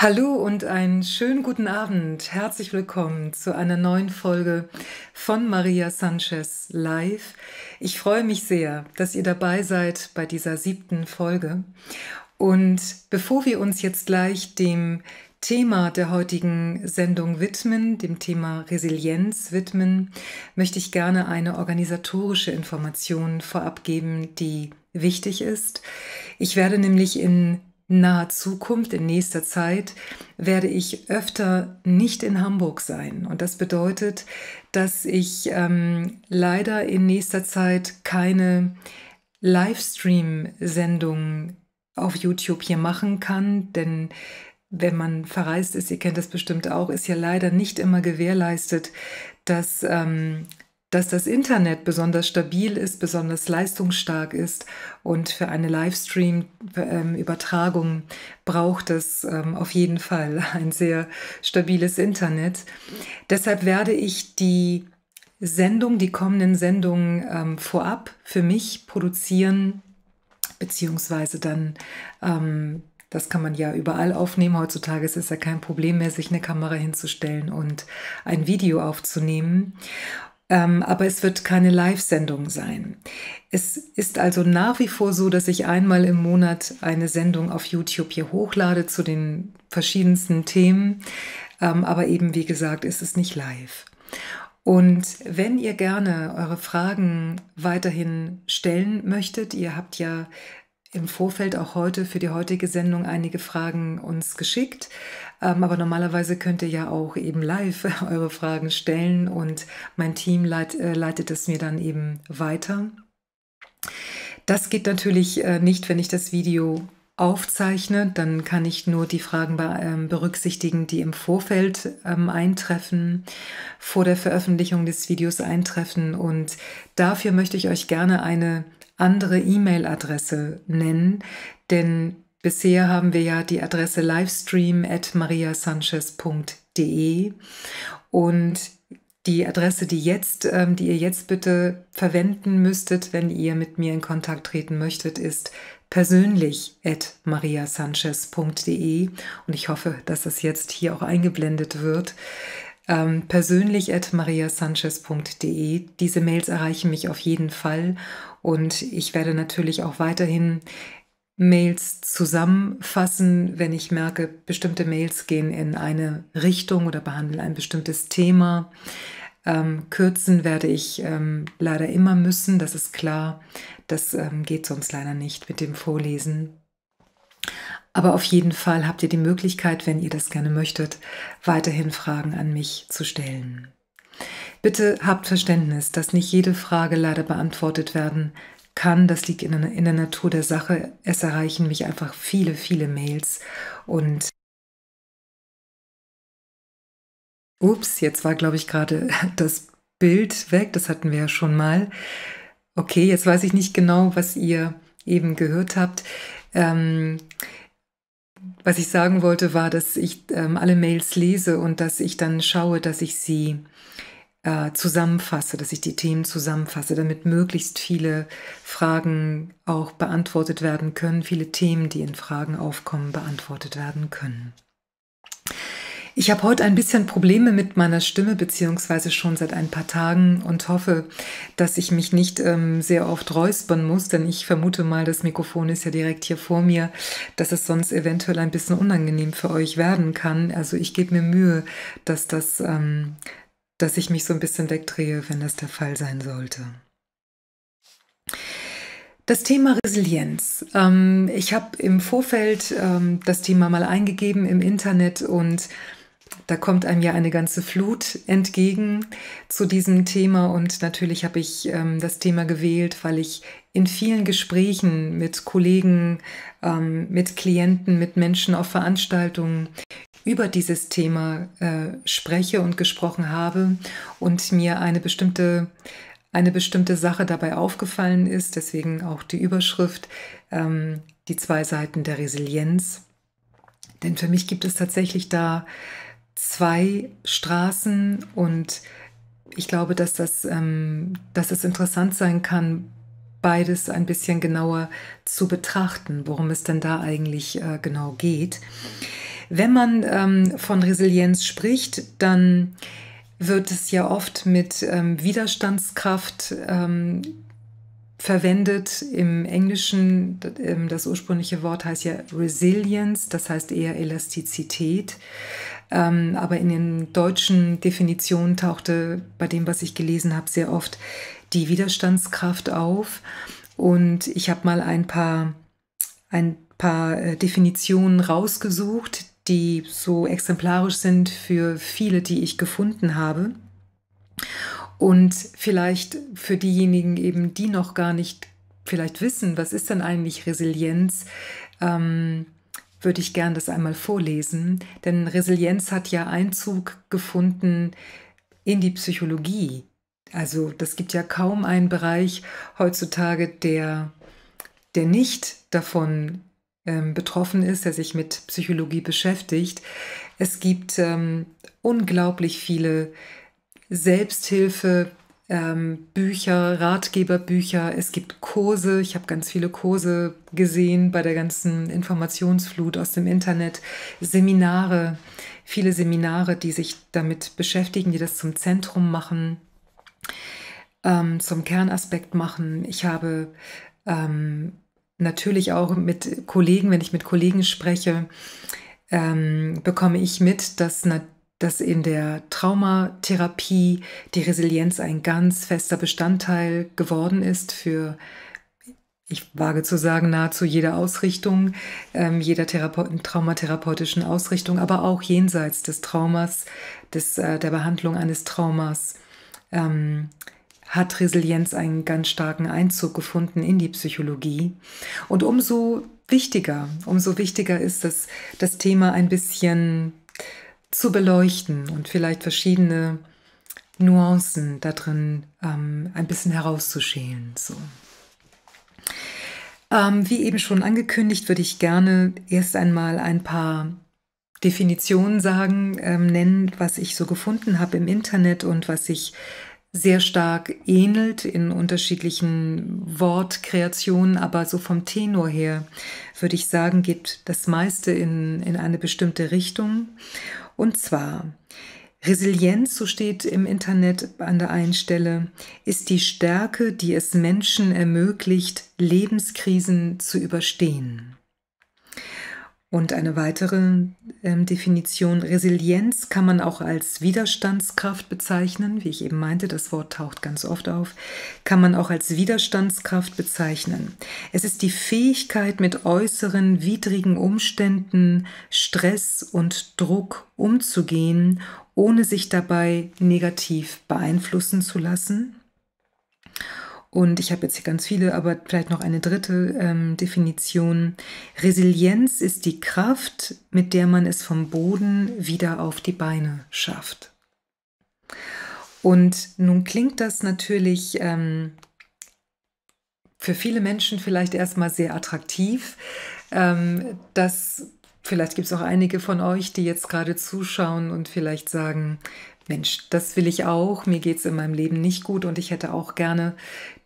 Hallo und einen schönen guten Abend. Herzlich willkommen zu einer neuen Folge von Maria Sanchez Live. Ich freue mich sehr, dass ihr dabei seid bei dieser siebten Folge. Und bevor wir uns jetzt gleich dem Thema der heutigen Sendung widmen, dem Thema Resilienz widmen, möchte ich gerne eine organisatorische Information vorab geben, die wichtig ist. Ich werde nämlich in naher Zukunft, in nächster Zeit, werde ich öfter nicht in Hamburg sein. Und das bedeutet, dass ich ähm, leider in nächster Zeit keine Livestream-Sendungen auf YouTube hier machen kann, denn wenn man verreist ist, ihr kennt das bestimmt auch, ist ja leider nicht immer gewährleistet, dass ähm, dass das Internet besonders stabil ist, besonders leistungsstark ist und für eine Livestream-Übertragung ähm, braucht es ähm, auf jeden Fall ein sehr stabiles Internet. Deshalb werde ich die Sendung, die kommenden Sendungen ähm, vorab für mich produzieren, beziehungsweise dann das kann man ja überall aufnehmen. Heutzutage ist es ja kein Problem mehr, sich eine Kamera hinzustellen und ein Video aufzunehmen ähm, aber es wird keine Live-Sendung sein. Es ist also nach wie vor so, dass ich einmal im Monat eine Sendung auf YouTube hier hochlade zu den verschiedensten Themen, ähm, aber eben wie gesagt, ist es nicht live. Und wenn ihr gerne eure Fragen weiterhin stellen möchtet, ihr habt ja im Vorfeld auch heute für die heutige Sendung einige Fragen uns geschickt. Ähm, aber normalerweise könnt ihr ja auch eben live eure Fragen stellen und mein Team leit, äh, leitet es mir dann eben weiter. Das geht natürlich äh, nicht, wenn ich das Video aufzeichne, dann kann ich nur die Fragen ähm, berücksichtigen, die im Vorfeld ähm, eintreffen, vor der Veröffentlichung des Videos eintreffen. Und dafür möchte ich euch gerne eine andere E-Mail-Adresse nennen, denn Bisher haben wir ja die Adresse livestream at livestream.mariasanchez.de und die Adresse, die, jetzt, ähm, die ihr jetzt bitte verwenden müsstet, wenn ihr mit mir in Kontakt treten möchtet, ist persönlich at persönlich.mariasanchez.de und ich hoffe, dass das jetzt hier auch eingeblendet wird. Ähm, persönlich Ähm, persönlich.mariasanchez.de. Diese Mails erreichen mich auf jeden Fall und ich werde natürlich auch weiterhin Mails zusammenfassen, wenn ich merke, bestimmte Mails gehen in eine Richtung oder behandeln ein bestimmtes Thema. Ähm, kürzen werde ich ähm, leider immer müssen, das ist klar. Das ähm, geht sonst leider nicht mit dem Vorlesen. Aber auf jeden Fall habt ihr die Möglichkeit, wenn ihr das gerne möchtet, weiterhin Fragen an mich zu stellen. Bitte habt Verständnis, dass nicht jede Frage leider beantwortet werden kann, das liegt in der, in der Natur der Sache. Es erreichen mich einfach viele, viele Mails und Ups, jetzt war, glaube ich, gerade das Bild weg, das hatten wir ja schon mal. Okay, jetzt weiß ich nicht genau, was ihr eben gehört habt. Ähm, was ich sagen wollte, war, dass ich ähm, alle Mails lese und dass ich dann schaue, dass ich sie äh, zusammenfasse, dass ich die Themen zusammenfasse, damit möglichst viele Fragen auch beantwortet werden können, viele Themen, die in Fragen aufkommen, beantwortet werden können. Ich habe heute ein bisschen Probleme mit meiner Stimme, beziehungsweise schon seit ein paar Tagen und hoffe, dass ich mich nicht ähm, sehr oft räuspern muss, denn ich vermute mal, das Mikrofon ist ja direkt hier vor mir, dass es sonst eventuell ein bisschen unangenehm für euch werden kann. Also ich gebe mir Mühe, dass das, ähm, dass ich mich so ein bisschen wegdrehe, wenn das der Fall sein sollte. Das Thema Resilienz. Ähm, ich habe im Vorfeld ähm, das Thema mal eingegeben im Internet und da kommt einem ja eine ganze Flut entgegen zu diesem Thema. Und natürlich habe ich ähm, das Thema gewählt, weil ich in vielen Gesprächen mit Kollegen, mit Klienten, mit Menschen auf Veranstaltungen über dieses Thema äh, spreche und gesprochen habe und mir eine bestimmte, eine bestimmte Sache dabei aufgefallen ist, deswegen auch die Überschrift, ähm, die zwei Seiten der Resilienz. Denn für mich gibt es tatsächlich da zwei Straßen und ich glaube, dass, das, ähm, dass es interessant sein kann, beides ein bisschen genauer zu betrachten, worum es denn da eigentlich äh, genau geht. Wenn man ähm, von Resilienz spricht, dann wird es ja oft mit ähm, Widerstandskraft ähm, verwendet. Im Englischen, ähm, das ursprüngliche Wort heißt ja Resilience, das heißt eher Elastizität. Ähm, aber in den deutschen Definitionen tauchte bei dem, was ich gelesen habe, sehr oft die Widerstandskraft auf. Und ich habe mal ein paar, ein paar äh, Definitionen rausgesucht, die so exemplarisch sind für viele, die ich gefunden habe. Und vielleicht für diejenigen eben, die noch gar nicht vielleicht wissen, was ist denn eigentlich Resilienz, ähm, würde ich gern das einmal vorlesen. Denn Resilienz hat ja Einzug gefunden in die Psychologie. Also das gibt ja kaum einen Bereich heutzutage, der, der nicht davon ähm, betroffen ist, der sich mit Psychologie beschäftigt. Es gibt ähm, unglaublich viele Selbsthilfe, ähm, Bücher, Ratgeberbücher, es gibt Kurse, ich habe ganz viele Kurse gesehen bei der ganzen Informationsflut aus dem Internet, Seminare, viele Seminare, die sich damit beschäftigen, die das zum Zentrum machen, ähm, zum Kernaspekt machen. Ich habe natürlich auch mit Kollegen, wenn ich mit Kollegen spreche, ähm, bekomme ich mit, dass, na, dass in der Traumatherapie die Resilienz ein ganz fester Bestandteil geworden ist für, ich wage zu sagen, nahezu jede Ausrichtung, ähm, jeder Therapeut traumatherapeutischen Ausrichtung, aber auch jenseits des Traumas, des, äh, der Behandlung eines Traumas. Ähm, hat Resilienz einen ganz starken Einzug gefunden in die Psychologie. Und umso wichtiger, umso wichtiger ist es, das Thema ein bisschen zu beleuchten und vielleicht verschiedene Nuancen da drin ähm, ein bisschen herauszuschälen. So. Ähm, wie eben schon angekündigt, würde ich gerne erst einmal ein paar Definitionen sagen, ähm, nennen, was ich so gefunden habe im Internet und was ich sehr stark ähnelt in unterschiedlichen Wortkreationen, aber so vom Tenor her würde ich sagen, geht das meiste in, in eine bestimmte Richtung. Und zwar, Resilienz, so steht im Internet an der einen Stelle, ist die Stärke, die es Menschen ermöglicht, Lebenskrisen zu überstehen. Und eine weitere ähm, Definition, Resilienz kann man auch als Widerstandskraft bezeichnen, wie ich eben meinte, das Wort taucht ganz oft auf, kann man auch als Widerstandskraft bezeichnen. Es ist die Fähigkeit, mit äußeren widrigen Umständen, Stress und Druck umzugehen, ohne sich dabei negativ beeinflussen zu lassen und ich habe jetzt hier ganz viele, aber vielleicht noch eine dritte ähm, Definition. Resilienz ist die Kraft, mit der man es vom Boden wieder auf die Beine schafft. Und nun klingt das natürlich ähm, für viele Menschen vielleicht erstmal sehr attraktiv. Ähm, das, vielleicht gibt es auch einige von euch, die jetzt gerade zuschauen und vielleicht sagen, Mensch, das will ich auch, mir geht es in meinem Leben nicht gut und ich hätte auch gerne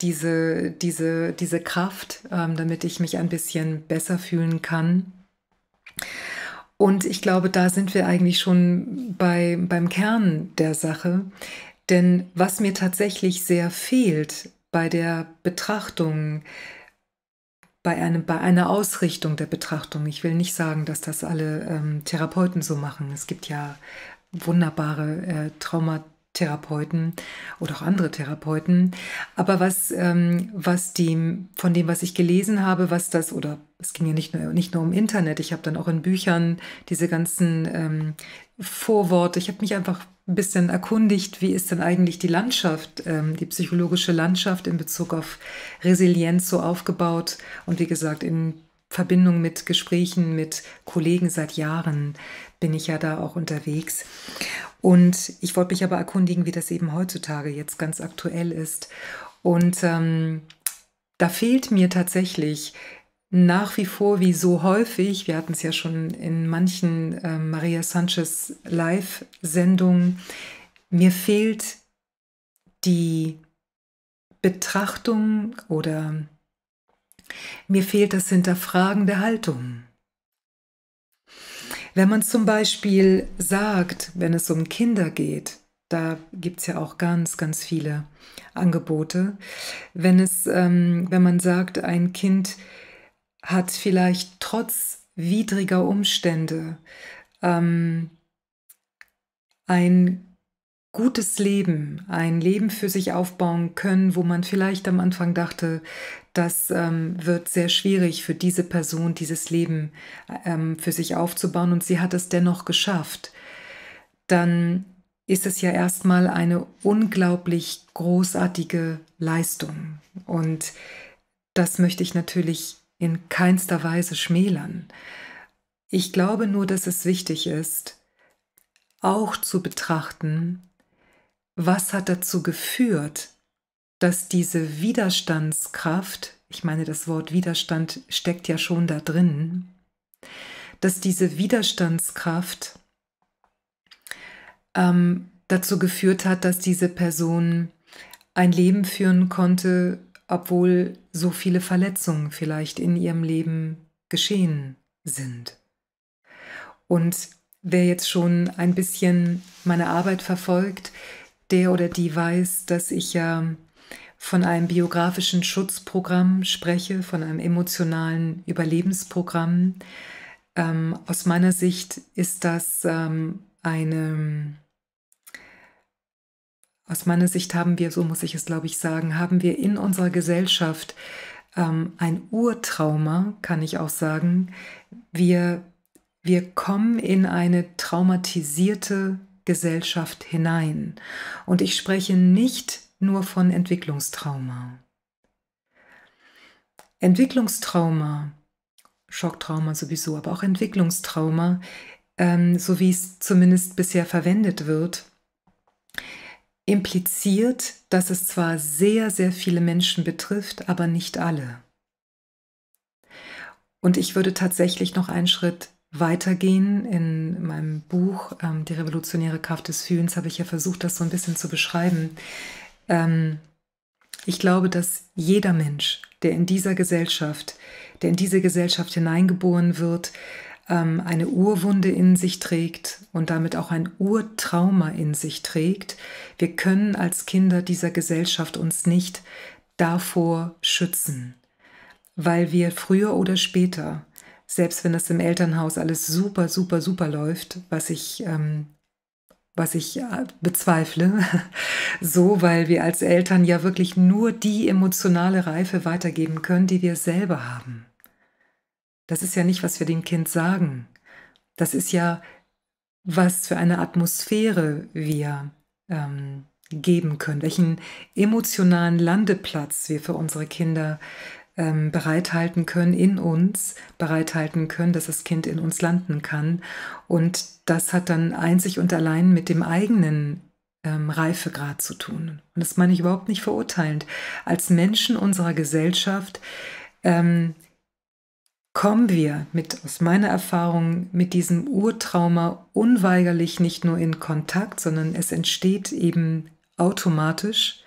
diese, diese, diese Kraft, ähm, damit ich mich ein bisschen besser fühlen kann. Und ich glaube, da sind wir eigentlich schon bei, beim Kern der Sache. Denn was mir tatsächlich sehr fehlt bei der Betrachtung, bei, einem, bei einer Ausrichtung der Betrachtung. Ich will nicht sagen, dass das alle ähm, Therapeuten so machen. Es gibt ja wunderbare äh, Traumatherapeuten oder auch andere Therapeuten. Aber was, ähm, was die, von dem, was ich gelesen habe, was das, oder es ging ja nicht nur, nicht nur um Internet, ich habe dann auch in Büchern diese ganzen ähm, Vorworte, ich habe mich einfach ein bisschen erkundigt, wie ist denn eigentlich die Landschaft, ähm, die psychologische Landschaft in Bezug auf Resilienz so aufgebaut und wie gesagt, in Verbindung mit Gesprächen mit Kollegen seit Jahren bin ich ja da auch unterwegs. Und ich wollte mich aber erkundigen, wie das eben heutzutage jetzt ganz aktuell ist. Und ähm, da fehlt mir tatsächlich nach wie vor, wie so häufig, wir hatten es ja schon in manchen äh, Maria Sanchez Live-Sendungen, mir fehlt die Betrachtung oder mir fehlt das Hinterfragen der Haltung. Wenn man zum Beispiel sagt, wenn es um Kinder geht, da gibt es ja auch ganz, ganz viele Angebote. Wenn, es, ähm, wenn man sagt, ein Kind hat vielleicht trotz widriger Umstände ähm, ein gutes Leben, ein Leben für sich aufbauen können, wo man vielleicht am Anfang dachte, das ähm, wird sehr schwierig für diese Person, dieses Leben ähm, für sich aufzubauen und sie hat es dennoch geschafft, dann ist es ja erstmal eine unglaublich großartige Leistung. Und das möchte ich natürlich in keinster Weise schmälern. Ich glaube nur, dass es wichtig ist, auch zu betrachten, was hat dazu geführt, dass diese Widerstandskraft, ich meine, das Wort Widerstand steckt ja schon da drin, dass diese Widerstandskraft ähm, dazu geführt hat, dass diese Person ein Leben führen konnte, obwohl so viele Verletzungen vielleicht in ihrem Leben geschehen sind. Und wer jetzt schon ein bisschen meine Arbeit verfolgt, der oder die weiß, dass ich ja von einem biografischen Schutzprogramm spreche, von einem emotionalen Überlebensprogramm. Ähm, aus meiner Sicht ist das ähm, eine, aus meiner Sicht haben wir, so muss ich es glaube ich sagen, haben wir in unserer Gesellschaft ähm, ein Urtrauma, kann ich auch sagen. Wir, wir kommen in eine traumatisierte Gesellschaft hinein. Und ich spreche nicht nur von Entwicklungstrauma. Entwicklungstrauma, Schocktrauma sowieso, aber auch Entwicklungstrauma, ähm, so wie es zumindest bisher verwendet wird, impliziert, dass es zwar sehr, sehr viele Menschen betrifft, aber nicht alle. Und ich würde tatsächlich noch einen Schritt weitergehen. In meinem Buch ähm, Die revolutionäre Kraft des Fühlens habe ich ja versucht, das so ein bisschen zu beschreiben, ähm, ich glaube, dass jeder Mensch, der in dieser Gesellschaft, der in diese Gesellschaft hineingeboren wird, ähm, eine Urwunde in sich trägt und damit auch ein Urtrauma in sich trägt. Wir können als Kinder dieser Gesellschaft uns nicht davor schützen, weil wir früher oder später, selbst wenn das im Elternhaus alles super, super, super läuft, was ich ähm, was ich äh, bezweifle, so, weil wir als Eltern ja wirklich nur die emotionale Reife weitergeben können, die wir selber haben. Das ist ja nicht, was wir dem Kind sagen. Das ist ja, was für eine Atmosphäre wir ähm, geben können, welchen emotionalen Landeplatz wir für unsere Kinder ähm, bereithalten können in uns, bereithalten können, dass das Kind in uns landen kann. Und das hat dann einzig und allein mit dem eigenen ähm, Reifegrad zu tun. Und das meine ich überhaupt nicht verurteilend. Als Menschen unserer Gesellschaft ähm, kommen wir mit, aus meiner Erfahrung, mit diesem Urtrauma unweigerlich nicht nur in Kontakt, sondern es entsteht eben automatisch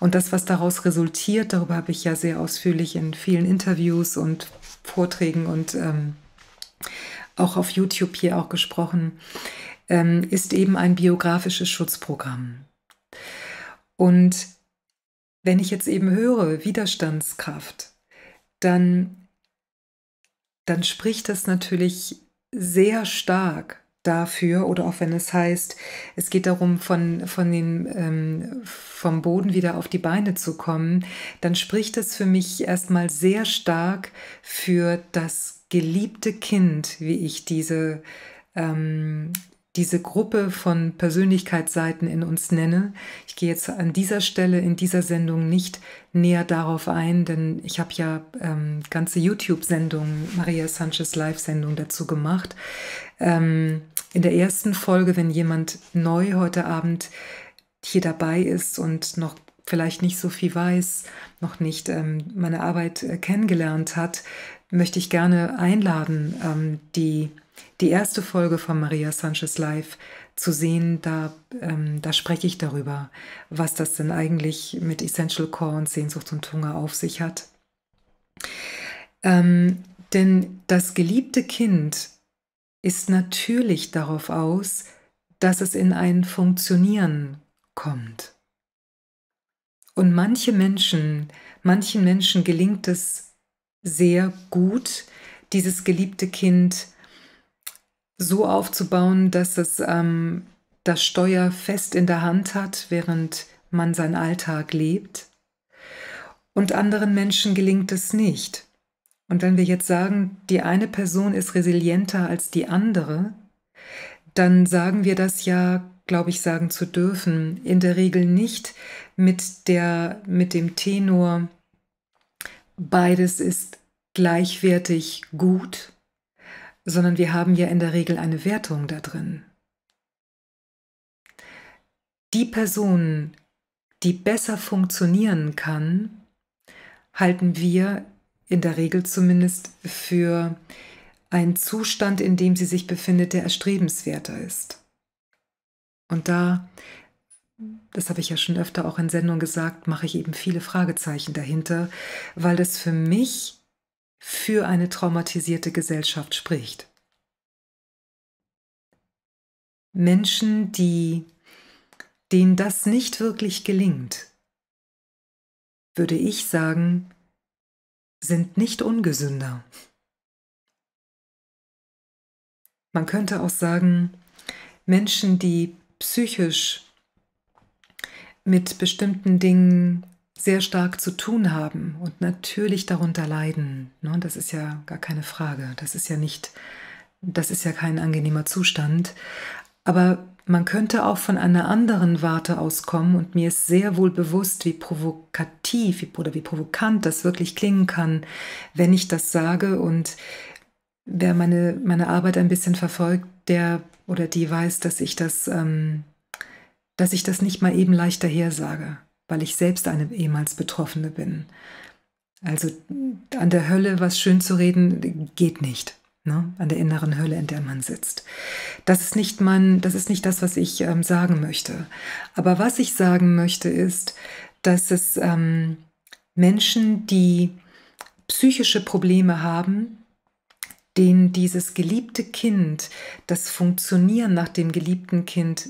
und das, was daraus resultiert, darüber habe ich ja sehr ausführlich in vielen Interviews und Vorträgen und ähm, auch auf YouTube hier auch gesprochen, ähm, ist eben ein biografisches Schutzprogramm. Und wenn ich jetzt eben höre, Widerstandskraft, dann, dann spricht das natürlich sehr stark dafür oder auch wenn es heißt, es geht darum, von, von den, ähm, vom Boden wieder auf die Beine zu kommen, dann spricht es für mich erstmal sehr stark für das geliebte Kind, wie ich diese ähm, diese Gruppe von Persönlichkeitsseiten in uns nenne. Ich gehe jetzt an dieser Stelle in dieser Sendung nicht näher darauf ein, denn ich habe ja ähm, ganze YouTube-Sendungen, Maria Sanchez Live-Sendung dazu gemacht. Ähm, in der ersten Folge, wenn jemand neu heute Abend hier dabei ist und noch vielleicht nicht so viel weiß, noch nicht ähm, meine Arbeit äh, kennengelernt hat, möchte ich gerne einladen, ähm, die die erste Folge von Maria Sanchez Live zu sehen. Da, ähm, da spreche ich darüber, was das denn eigentlich mit Essential Core und Sehnsucht und Hunger auf sich hat. Ähm, denn das geliebte Kind ist natürlich darauf aus, dass es in ein Funktionieren kommt. Und manche Menschen, manchen Menschen gelingt es sehr gut, dieses geliebte Kind zu so aufzubauen, dass es ähm, das Steuer fest in der Hand hat, während man seinen Alltag lebt. Und anderen Menschen gelingt es nicht. Und wenn wir jetzt sagen, die eine Person ist resilienter als die andere, dann sagen wir das ja, glaube ich, sagen zu dürfen, in der Regel nicht mit, der, mit dem Tenor, beides ist gleichwertig gut sondern wir haben ja in der Regel eine Wertung da drin. Die Person, die besser funktionieren kann, halten wir in der Regel zumindest für einen Zustand, in dem sie sich befindet, der erstrebenswerter ist. Und da, das habe ich ja schon öfter auch in Sendung gesagt, mache ich eben viele Fragezeichen dahinter, weil das für mich für eine traumatisierte Gesellschaft spricht. Menschen, die denen das nicht wirklich gelingt, würde ich sagen, sind nicht ungesünder. Man könnte auch sagen, Menschen, die psychisch mit bestimmten Dingen sehr stark zu tun haben und natürlich darunter leiden. Ne? Das ist ja gar keine Frage. Das ist ja nicht, das ist ja kein angenehmer Zustand. Aber man könnte auch von einer anderen Warte auskommen und mir ist sehr wohl bewusst, wie provokativ oder wie provokant das wirklich klingen kann, wenn ich das sage. Und wer meine, meine Arbeit ein bisschen verfolgt, der oder die weiß, dass ich das, ähm, dass ich das nicht mal eben leicht daher sage weil ich selbst eine ehemals Betroffene bin. Also an der Hölle was schön zu reden, geht nicht. Ne? An der inneren Hölle, in der man sitzt. Das ist nicht mein, das ist nicht das, was ich ähm, sagen möchte. Aber was ich sagen möchte, ist, dass es ähm, Menschen, die psychische Probleme haben, denen dieses geliebte Kind, das Funktionieren nach dem geliebten Kind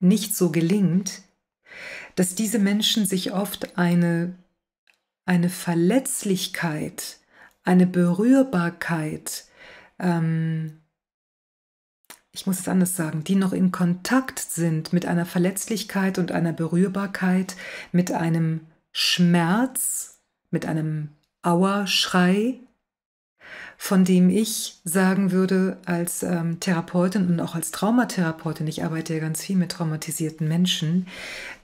nicht so gelingt, dass diese Menschen sich oft eine, eine Verletzlichkeit, eine Berührbarkeit, ähm, ich muss es anders sagen, die noch in Kontakt sind mit einer Verletzlichkeit und einer Berührbarkeit, mit einem Schmerz, mit einem Auerschrei, von dem ich sagen würde, als ähm, Therapeutin und auch als Traumatherapeutin, ich arbeite ja ganz viel mit traumatisierten Menschen,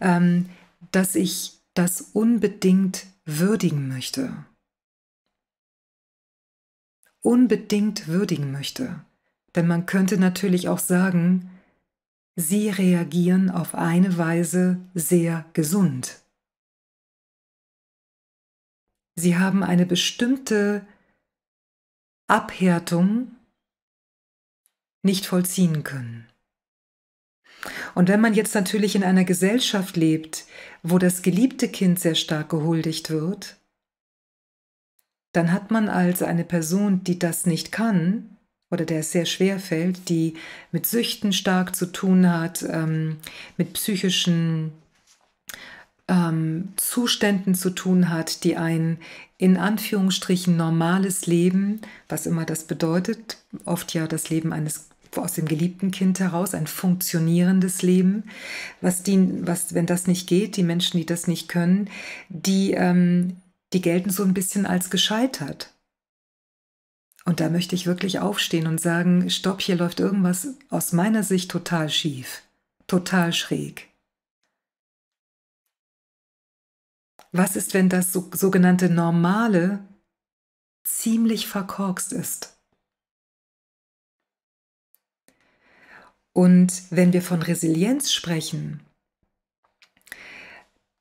ähm, dass ich das unbedingt würdigen möchte. Unbedingt würdigen möchte. Denn man könnte natürlich auch sagen, sie reagieren auf eine Weise sehr gesund. Sie haben eine bestimmte Abhärtung nicht vollziehen können. Und wenn man jetzt natürlich in einer Gesellschaft lebt, wo das geliebte Kind sehr stark gehuldigt wird, dann hat man als eine Person, die das nicht kann oder der es sehr schwer fällt, die mit Süchten stark zu tun hat, ähm, mit psychischen ähm, Zuständen zu tun hat, die einen in Anführungsstrichen normales Leben, was immer das bedeutet, oft ja das Leben eines aus dem geliebten Kind heraus, ein funktionierendes Leben, was die, was, wenn das nicht geht, die Menschen, die das nicht können, die, ähm, die gelten so ein bisschen als gescheitert. Und da möchte ich wirklich aufstehen und sagen, stopp, hier läuft irgendwas aus meiner Sicht total schief, total schräg. Was ist, wenn das sogenannte Normale ziemlich verkorkst ist? Und wenn wir von Resilienz sprechen,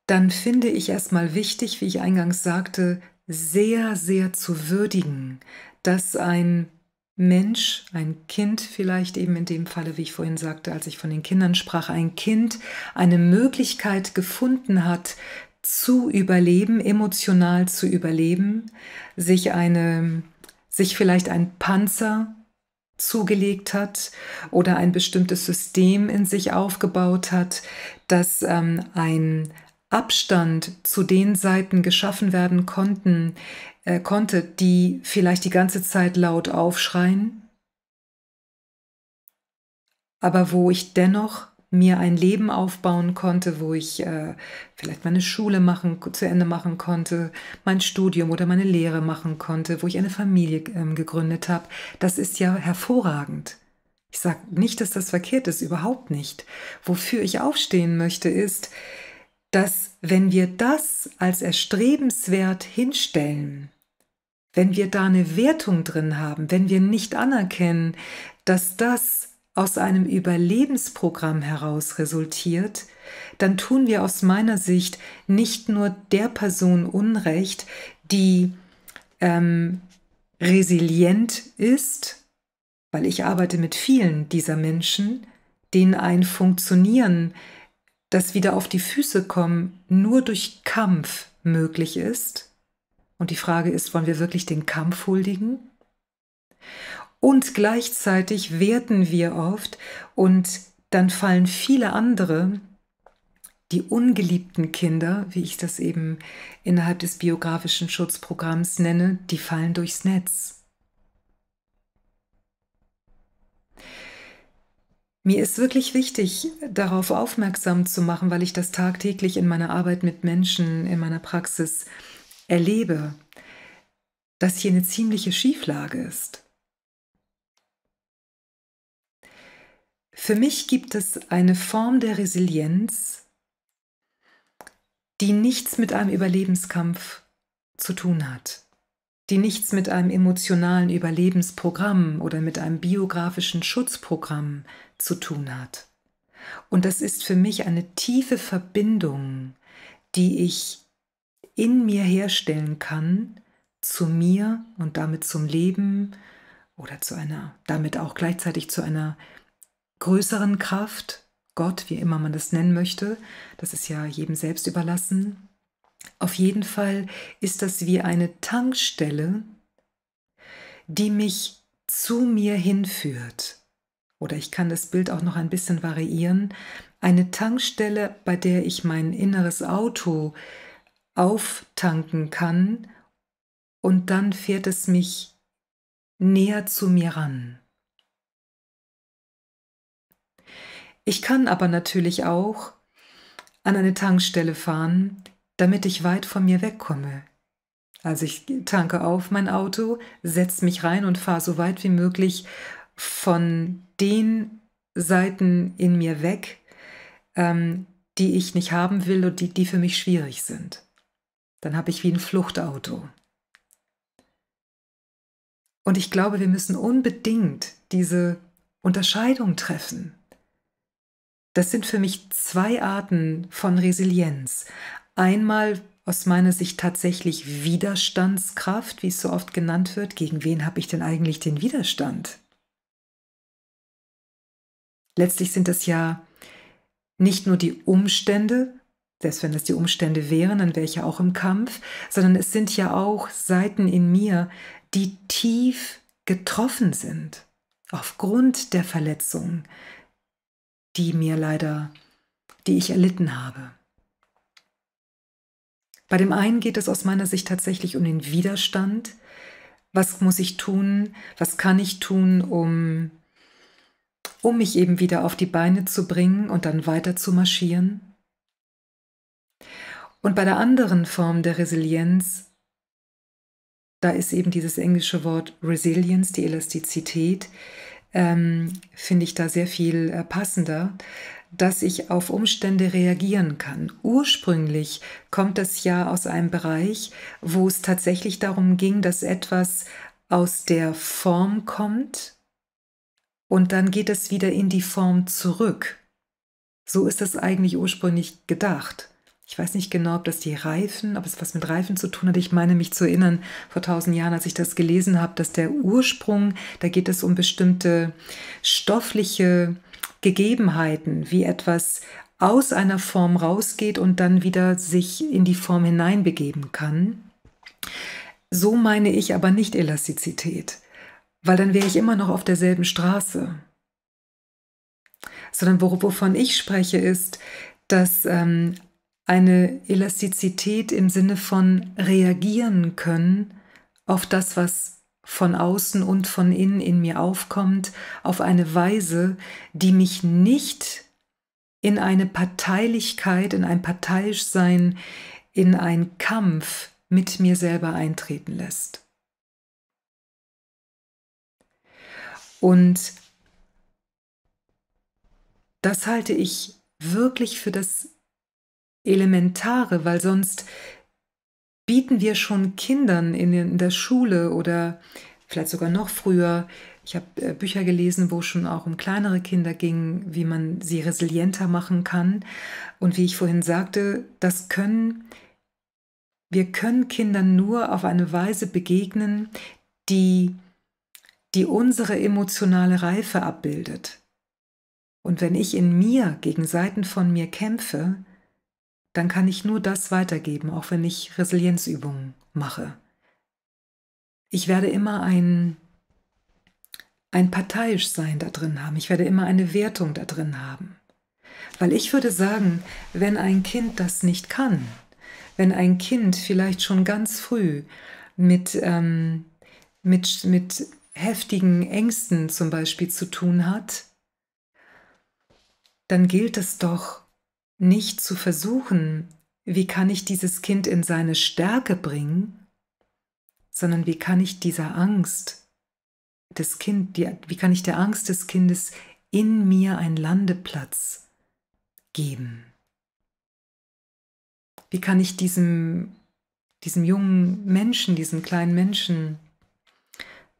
dann finde ich erstmal wichtig, wie ich eingangs sagte, sehr, sehr zu würdigen, dass ein Mensch, ein Kind vielleicht eben in dem Falle, wie ich vorhin sagte, als ich von den Kindern sprach, ein Kind eine Möglichkeit gefunden hat, zu überleben, emotional zu überleben, sich eine, sich vielleicht ein Panzer zugelegt hat oder ein bestimmtes System in sich aufgebaut hat, dass ähm, ein Abstand zu den Seiten geschaffen werden konnten, äh, konnte, die vielleicht die ganze Zeit laut aufschreien, aber wo ich dennoch mir ein Leben aufbauen konnte, wo ich äh, vielleicht meine Schule machen, zu Ende machen konnte, mein Studium oder meine Lehre machen konnte, wo ich eine Familie ähm, gegründet habe. Das ist ja hervorragend. Ich sage nicht, dass das verkehrt ist, überhaupt nicht. Wofür ich aufstehen möchte, ist, dass wenn wir das als erstrebenswert hinstellen, wenn wir da eine Wertung drin haben, wenn wir nicht anerkennen, dass das aus einem Überlebensprogramm heraus resultiert, dann tun wir aus meiner Sicht nicht nur der Person Unrecht, die ähm, resilient ist, weil ich arbeite mit vielen dieser Menschen, denen ein Funktionieren, das wieder auf die Füße kommen, nur durch Kampf möglich ist. Und die Frage ist, wollen wir wirklich den Kampf huldigen? und gleichzeitig werten wir oft und dann fallen viele andere, die ungeliebten Kinder, wie ich das eben innerhalb des biografischen Schutzprogramms nenne, die fallen durchs Netz. Mir ist wirklich wichtig, darauf aufmerksam zu machen, weil ich das tagtäglich in meiner Arbeit mit Menschen, in meiner Praxis erlebe, dass hier eine ziemliche Schieflage ist. Für mich gibt es eine Form der Resilienz, die nichts mit einem Überlebenskampf zu tun hat, die nichts mit einem emotionalen Überlebensprogramm oder mit einem biografischen Schutzprogramm zu tun hat. Und das ist für mich eine tiefe Verbindung, die ich in mir herstellen kann zu mir und damit zum Leben oder zu einer, damit auch gleichzeitig zu einer größeren Kraft, Gott, wie immer man das nennen möchte, das ist ja jedem selbst überlassen. Auf jeden Fall ist das wie eine Tankstelle, die mich zu mir hinführt. Oder ich kann das Bild auch noch ein bisschen variieren. Eine Tankstelle, bei der ich mein inneres Auto auftanken kann und dann fährt es mich näher zu mir ran. Ich kann aber natürlich auch an eine Tankstelle fahren, damit ich weit von mir wegkomme. Also ich tanke auf mein Auto, setze mich rein und fahre so weit wie möglich von den Seiten in mir weg, ähm, die ich nicht haben will und die, die für mich schwierig sind. Dann habe ich wie ein Fluchtauto. Und ich glaube, wir müssen unbedingt diese Unterscheidung treffen. Das sind für mich zwei Arten von Resilienz. Einmal aus meiner Sicht tatsächlich Widerstandskraft, wie es so oft genannt wird. Gegen wen habe ich denn eigentlich den Widerstand? Letztlich sind es ja nicht nur die Umstände, selbst wenn es die Umstände wären, dann wäre ich ja auch im Kampf, sondern es sind ja auch Seiten in mir, die tief getroffen sind aufgrund der Verletzungen, die mir leider, die ich erlitten habe. Bei dem einen geht es aus meiner Sicht tatsächlich um den Widerstand. Was muss ich tun? Was kann ich tun, um, um mich eben wieder auf die Beine zu bringen und dann weiter zu marschieren? Und bei der anderen Form der Resilienz, da ist eben dieses englische Wort Resilience, die Elastizität, ähm, finde ich da sehr viel äh, passender, dass ich auf Umstände reagieren kann. Ursprünglich kommt das ja aus einem Bereich, wo es tatsächlich darum ging, dass etwas aus der Form kommt und dann geht es wieder in die Form zurück. So ist das eigentlich ursprünglich gedacht ich weiß nicht genau, ob das die Reifen, ob es was mit Reifen zu tun hat. Ich meine mich zu erinnern, vor tausend Jahren, als ich das gelesen habe, dass der Ursprung, da geht es um bestimmte stoffliche Gegebenheiten, wie etwas aus einer Form rausgeht und dann wieder sich in die Form hineinbegeben kann. So meine ich aber nicht Elastizität, weil dann wäre ich immer noch auf derselben Straße. Sondern wovon ich spreche ist, dass ähm, eine Elastizität im Sinne von reagieren können auf das, was von außen und von innen in mir aufkommt, auf eine Weise, die mich nicht in eine Parteilichkeit, in ein Parteiischsein, in einen Kampf mit mir selber eintreten lässt. Und das halte ich wirklich für das Elementare, weil sonst bieten wir schon Kindern in, in der Schule oder vielleicht sogar noch früher. Ich habe äh, Bücher gelesen, wo schon auch um kleinere Kinder ging, wie man sie resilienter machen kann. Und wie ich vorhin sagte, das können wir können Kindern nur auf eine Weise begegnen, die, die unsere emotionale Reife abbildet. Und wenn ich in mir gegen Seiten von mir kämpfe, dann kann ich nur das weitergeben, auch wenn ich Resilienzübungen mache. Ich werde immer ein, ein parteiisch Sein da drin haben. Ich werde immer eine Wertung da drin haben. Weil ich würde sagen, wenn ein Kind das nicht kann, wenn ein Kind vielleicht schon ganz früh mit, ähm, mit, mit heftigen Ängsten zum Beispiel zu tun hat, dann gilt es doch, nicht zu versuchen, wie kann ich dieses Kind in seine Stärke bringen, sondern wie kann ich dieser Angst des Kind, die, wie kann ich der Angst des Kindes in mir einen Landeplatz geben? Wie kann ich diesem, diesem jungen Menschen, diesem kleinen Menschen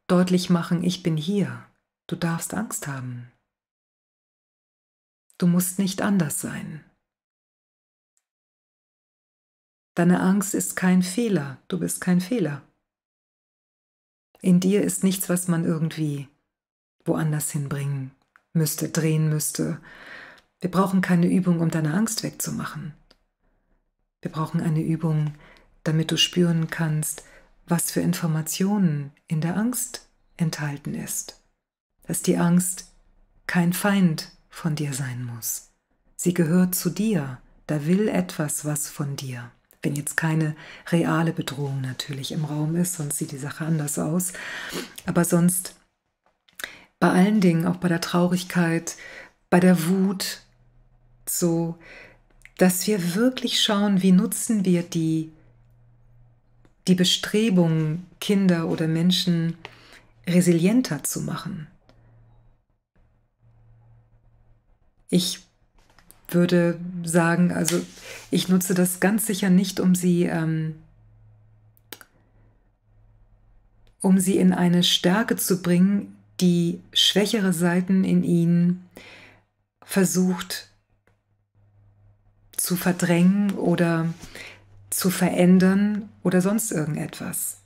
deutlich machen, ich bin hier, du darfst Angst haben. Du musst nicht anders sein. Deine Angst ist kein Fehler, du bist kein Fehler. In dir ist nichts, was man irgendwie woanders hinbringen müsste, drehen müsste. Wir brauchen keine Übung, um deine Angst wegzumachen. Wir brauchen eine Übung, damit du spüren kannst, was für Informationen in der Angst enthalten ist. Dass die Angst kein Feind von dir sein muss. Sie gehört zu dir. Da will etwas was von dir wenn jetzt keine reale Bedrohung natürlich im Raum ist, sonst sieht die Sache anders aus. Aber sonst bei allen Dingen, auch bei der Traurigkeit, bei der Wut, so, dass wir wirklich schauen, wie nutzen wir die, die Bestrebung, Kinder oder Menschen resilienter zu machen. Ich würde sagen, also ich nutze das ganz sicher nicht, um sie, ähm, um sie in eine Stärke zu bringen, die schwächere Seiten in ihnen versucht zu verdrängen oder zu verändern oder sonst irgendetwas.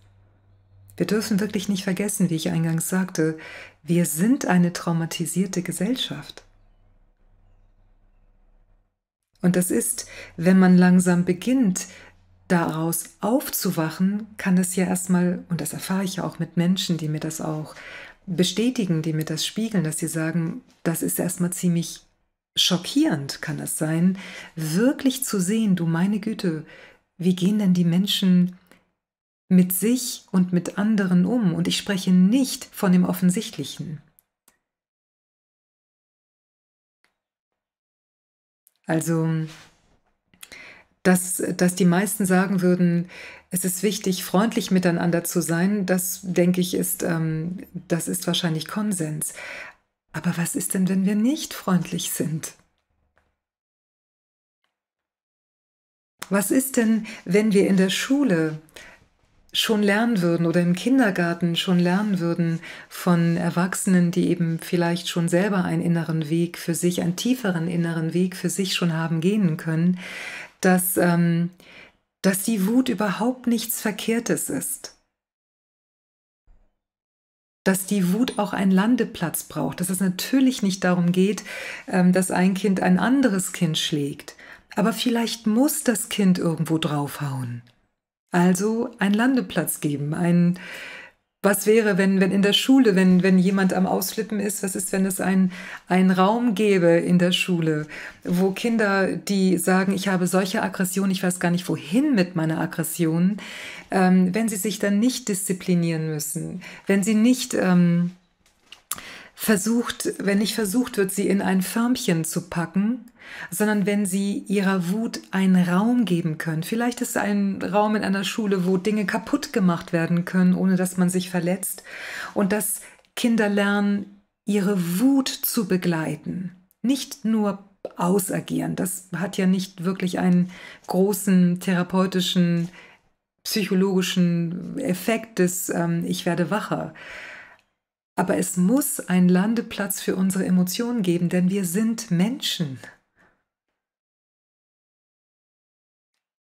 Wir dürfen wirklich nicht vergessen, wie ich eingangs sagte, wir sind eine traumatisierte Gesellschaft. Und das ist, wenn man langsam beginnt, daraus aufzuwachen, kann es ja erstmal, und das erfahre ich ja auch mit Menschen, die mir das auch bestätigen, die mir das spiegeln, dass sie sagen, das ist erstmal ziemlich schockierend, kann es sein, wirklich zu sehen, du meine Güte, wie gehen denn die Menschen mit sich und mit anderen um? Und ich spreche nicht von dem Offensichtlichen. Also, dass, dass die meisten sagen würden, es ist wichtig, freundlich miteinander zu sein, das denke ich, ist, ähm, das ist wahrscheinlich Konsens. Aber was ist denn, wenn wir nicht freundlich sind? Was ist denn, wenn wir in der Schule schon lernen würden oder im Kindergarten schon lernen würden von Erwachsenen, die eben vielleicht schon selber einen inneren Weg für sich, einen tieferen inneren Weg für sich schon haben gehen können, dass, ähm, dass die Wut überhaupt nichts Verkehrtes ist. Dass die Wut auch einen Landeplatz braucht, dass es natürlich nicht darum geht, ähm, dass ein Kind ein anderes Kind schlägt, aber vielleicht muss das Kind irgendwo draufhauen. Also einen Landeplatz geben, ein was wäre, wenn, wenn in der Schule, wenn, wenn jemand am Ausflippen ist, was ist, wenn es einen Raum gäbe in der Schule, wo Kinder, die sagen, ich habe solche Aggression, ich weiß gar nicht wohin mit meiner Aggression, ähm, wenn sie sich dann nicht disziplinieren müssen, wenn sie nicht ähm, versucht, wenn nicht versucht wird, sie in ein Förmchen zu packen, sondern wenn sie ihrer Wut einen Raum geben können. Vielleicht ist ein Raum in einer Schule, wo Dinge kaputt gemacht werden können, ohne dass man sich verletzt. Und dass Kinder lernen, ihre Wut zu begleiten. Nicht nur ausagieren. Das hat ja nicht wirklich einen großen therapeutischen, psychologischen Effekt des ähm, Ich werde wacher, aber es muss einen Landeplatz für unsere Emotionen geben, denn wir sind Menschen.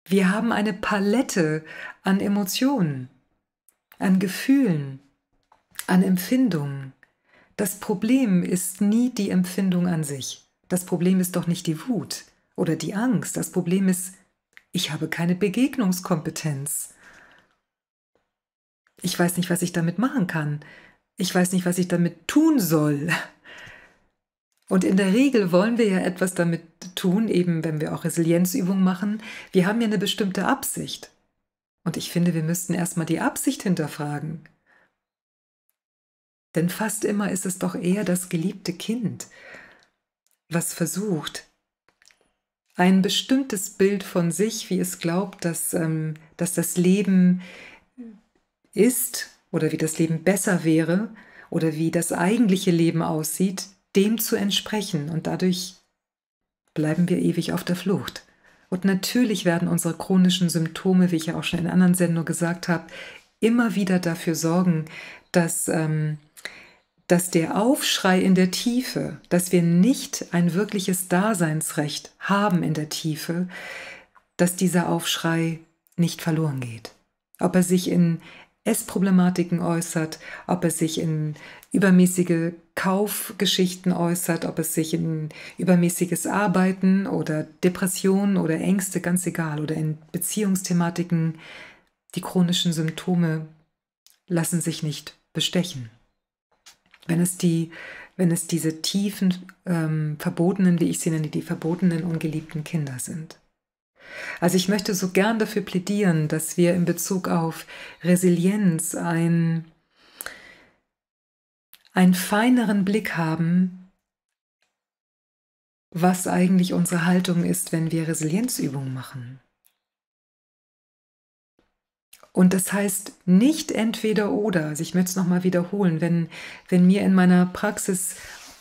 Wir haben eine Palette an Emotionen, an Gefühlen, an Empfindungen. Das Problem ist nie die Empfindung an sich. Das Problem ist doch nicht die Wut oder die Angst. Das Problem ist, ich habe keine Begegnungskompetenz. Ich weiß nicht, was ich damit machen kann ich weiß nicht, was ich damit tun soll. Und in der Regel wollen wir ja etwas damit tun, eben wenn wir auch Resilienzübungen machen. Wir haben ja eine bestimmte Absicht. Und ich finde, wir müssten erstmal die Absicht hinterfragen. Denn fast immer ist es doch eher das geliebte Kind, was versucht, ein bestimmtes Bild von sich, wie es glaubt, dass, ähm, dass das Leben ist oder wie das Leben besser wäre oder wie das eigentliche Leben aussieht, dem zu entsprechen und dadurch bleiben wir ewig auf der Flucht. Und natürlich werden unsere chronischen Symptome, wie ich ja auch schon in anderen Sendungen gesagt habe, immer wieder dafür sorgen, dass, ähm, dass der Aufschrei in der Tiefe, dass wir nicht ein wirkliches Daseinsrecht haben in der Tiefe, dass dieser Aufschrei nicht verloren geht. Ob er sich in Essproblematiken äußert, ob er sich in übermäßige Kaufgeschichten äußert, ob es sich in übermäßiges Arbeiten oder Depressionen oder Ängste, ganz egal, oder in Beziehungsthematiken. Die chronischen Symptome lassen sich nicht bestechen. Wenn es, die, wenn es diese tiefen, ähm, verbotenen, wie ich sie nenne, die verbotenen, ungeliebten Kinder sind. Also ich möchte so gern dafür plädieren, dass wir in Bezug auf Resilienz ein, einen feineren Blick haben, was eigentlich unsere Haltung ist, wenn wir Resilienzübungen machen. Und das heißt nicht entweder oder. Also ich möchte es nochmal wiederholen, wenn, wenn mir in meiner Praxis,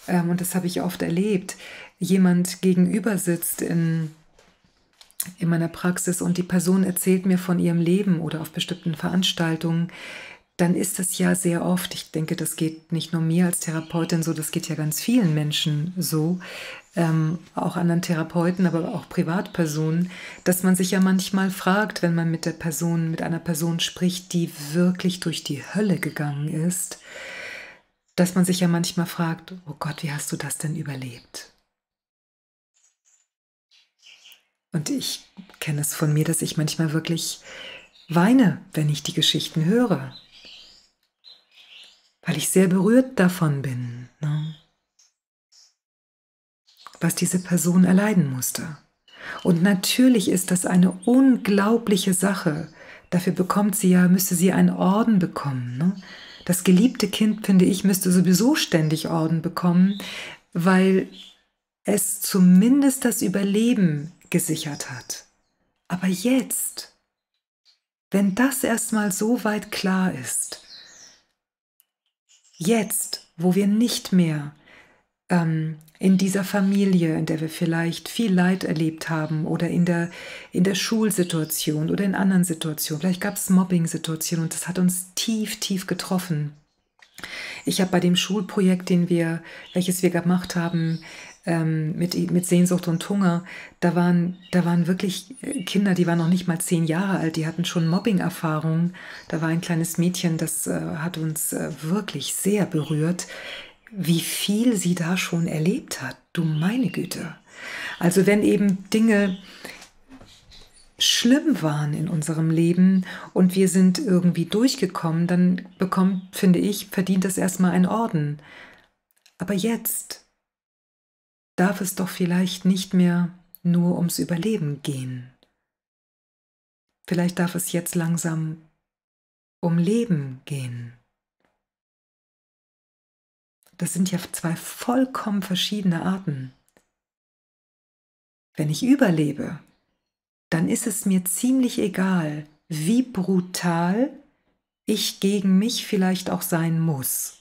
ähm, und das habe ich oft erlebt, jemand gegenüber sitzt in in meiner Praxis und die Person erzählt mir von ihrem Leben oder auf bestimmten Veranstaltungen, dann ist das ja sehr oft, ich denke, das geht nicht nur mir als Therapeutin so, das geht ja ganz vielen Menschen so, ähm, auch anderen Therapeuten, aber auch Privatpersonen, dass man sich ja manchmal fragt, wenn man mit der Person, mit einer Person spricht, die wirklich durch die Hölle gegangen ist, dass man sich ja manchmal fragt, oh Gott, wie hast du das denn überlebt? Und ich kenne es von mir, dass ich manchmal wirklich weine, wenn ich die Geschichten höre, weil ich sehr berührt davon bin, ne? was diese Person erleiden musste. Und natürlich ist das eine unglaubliche Sache. Dafür bekommt sie ja, müsste sie einen Orden bekommen. Ne? Das geliebte Kind, finde ich, müsste sowieso ständig Orden bekommen, weil es zumindest das Überleben gesichert hat. Aber jetzt, wenn das erstmal so weit klar ist, jetzt, wo wir nicht mehr ähm, in dieser Familie, in der wir vielleicht viel Leid erlebt haben oder in der, in der Schulsituation oder in anderen Situationen, vielleicht gab es Mobbing-Situationen und das hat uns tief, tief getroffen. Ich habe bei dem Schulprojekt, den wir, welches wir gemacht haben, ähm, mit, mit Sehnsucht und Hunger, da waren, da waren wirklich äh, Kinder, die waren noch nicht mal zehn Jahre alt, die hatten schon Mobbing-Erfahrungen. Da war ein kleines Mädchen, das äh, hat uns äh, wirklich sehr berührt, wie viel sie da schon erlebt hat. Du meine Güte. Also wenn eben Dinge schlimm waren in unserem Leben und wir sind irgendwie durchgekommen, dann bekommt, finde ich, verdient das erstmal einen Orden. Aber jetzt, darf es doch vielleicht nicht mehr nur ums Überleben gehen. Vielleicht darf es jetzt langsam um Leben gehen. Das sind ja zwei vollkommen verschiedene Arten. Wenn ich überlebe, dann ist es mir ziemlich egal, wie brutal ich gegen mich vielleicht auch sein muss.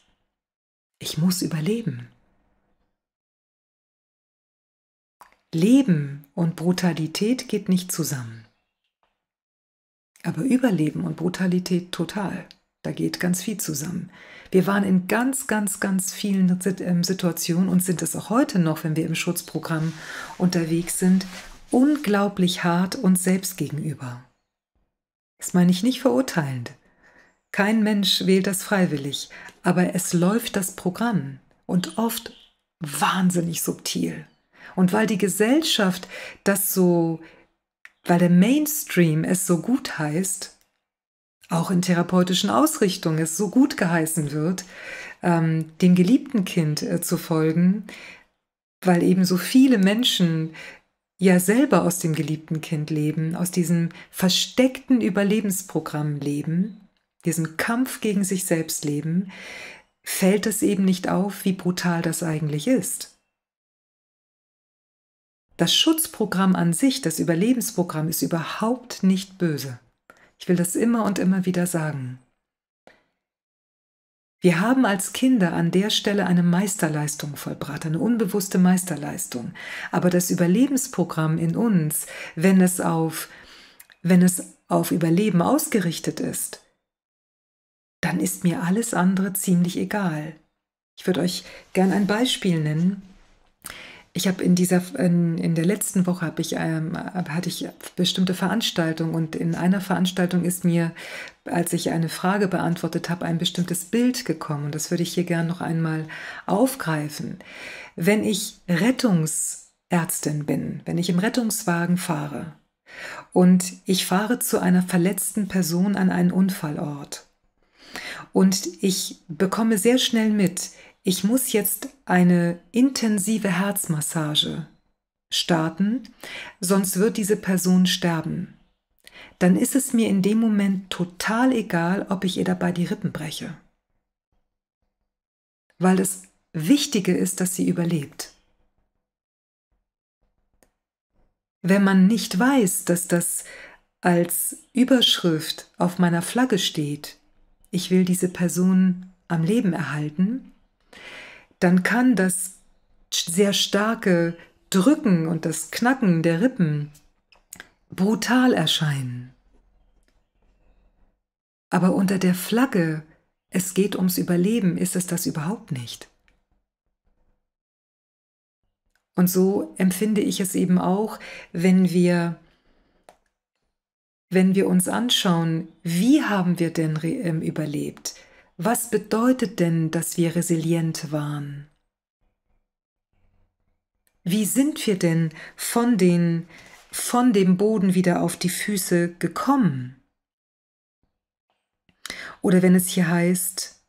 Ich muss überleben. Leben und Brutalität geht nicht zusammen. Aber Überleben und Brutalität total. Da geht ganz viel zusammen. Wir waren in ganz, ganz, ganz vielen ähm, Situationen und sind es auch heute noch, wenn wir im Schutzprogramm unterwegs sind, unglaublich hart uns selbst gegenüber. Das meine ich nicht verurteilend. Kein Mensch wählt das freiwillig, aber es läuft das Programm und oft wahnsinnig subtil. Und weil die Gesellschaft das so, weil der Mainstream es so gut heißt, auch in therapeutischen Ausrichtungen es so gut geheißen wird, ähm, dem geliebten Kind äh, zu folgen, weil eben so viele Menschen ja selber aus dem geliebten Kind leben, aus diesem versteckten Überlebensprogramm leben, diesem Kampf gegen sich selbst leben, fällt es eben nicht auf, wie brutal das eigentlich ist. Das Schutzprogramm an sich, das Überlebensprogramm ist überhaupt nicht böse. Ich will das immer und immer wieder sagen. Wir haben als Kinder an der Stelle eine Meisterleistung vollbracht, eine unbewusste Meisterleistung. Aber das Überlebensprogramm in uns, wenn es auf, wenn es auf Überleben ausgerichtet ist, dann ist mir alles andere ziemlich egal. Ich würde euch gern ein Beispiel nennen ich habe in dieser in, in, der letzten Woche habe ich ähm, hatte ich bestimmte Veranstaltungen und in einer Veranstaltung ist mir, als ich eine Frage beantwortet habe, ein bestimmtes Bild gekommen und das würde ich hier gern noch einmal aufgreifen. Wenn ich Rettungsärztin bin, wenn ich im Rettungswagen fahre und ich fahre zu einer verletzten Person an einen Unfallort und ich bekomme sehr schnell mit, ich muss jetzt eine intensive Herzmassage starten, sonst wird diese Person sterben. Dann ist es mir in dem Moment total egal, ob ich ihr dabei die Rippen breche. Weil das Wichtige ist, dass sie überlebt. Wenn man nicht weiß, dass das als Überschrift auf meiner Flagge steht, ich will diese Person am Leben erhalten, dann kann das sehr starke Drücken und das Knacken der Rippen brutal erscheinen. Aber unter der Flagge, es geht ums Überleben, ist es das überhaupt nicht. Und so empfinde ich es eben auch, wenn wir, wenn wir uns anschauen, wie haben wir denn ähm, überlebt? Was bedeutet denn, dass wir resilient waren? Wie sind wir denn von, den, von dem Boden wieder auf die Füße gekommen? Oder wenn es hier heißt,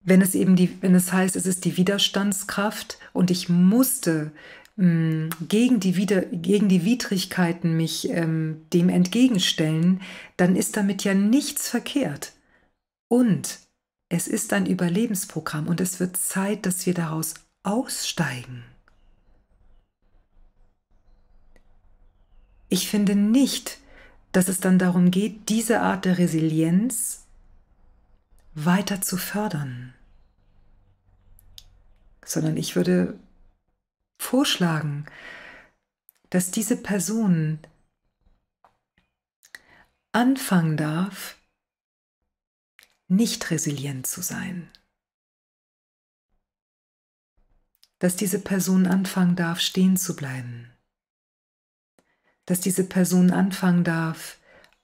wenn es eben die, wenn es heißt, es ist die Widerstandskraft und ich musste gegen die, Wider gegen die Widrigkeiten mich ähm, dem entgegenstellen, dann ist damit ja nichts verkehrt. Und es ist ein Überlebensprogramm und es wird Zeit, dass wir daraus aussteigen. Ich finde nicht, dass es dann darum geht, diese Art der Resilienz weiter zu fördern, sondern ich würde vorschlagen, dass diese Person anfangen darf, nicht resilient zu sein. Dass diese Person anfangen darf, stehen zu bleiben. Dass diese Person anfangen darf,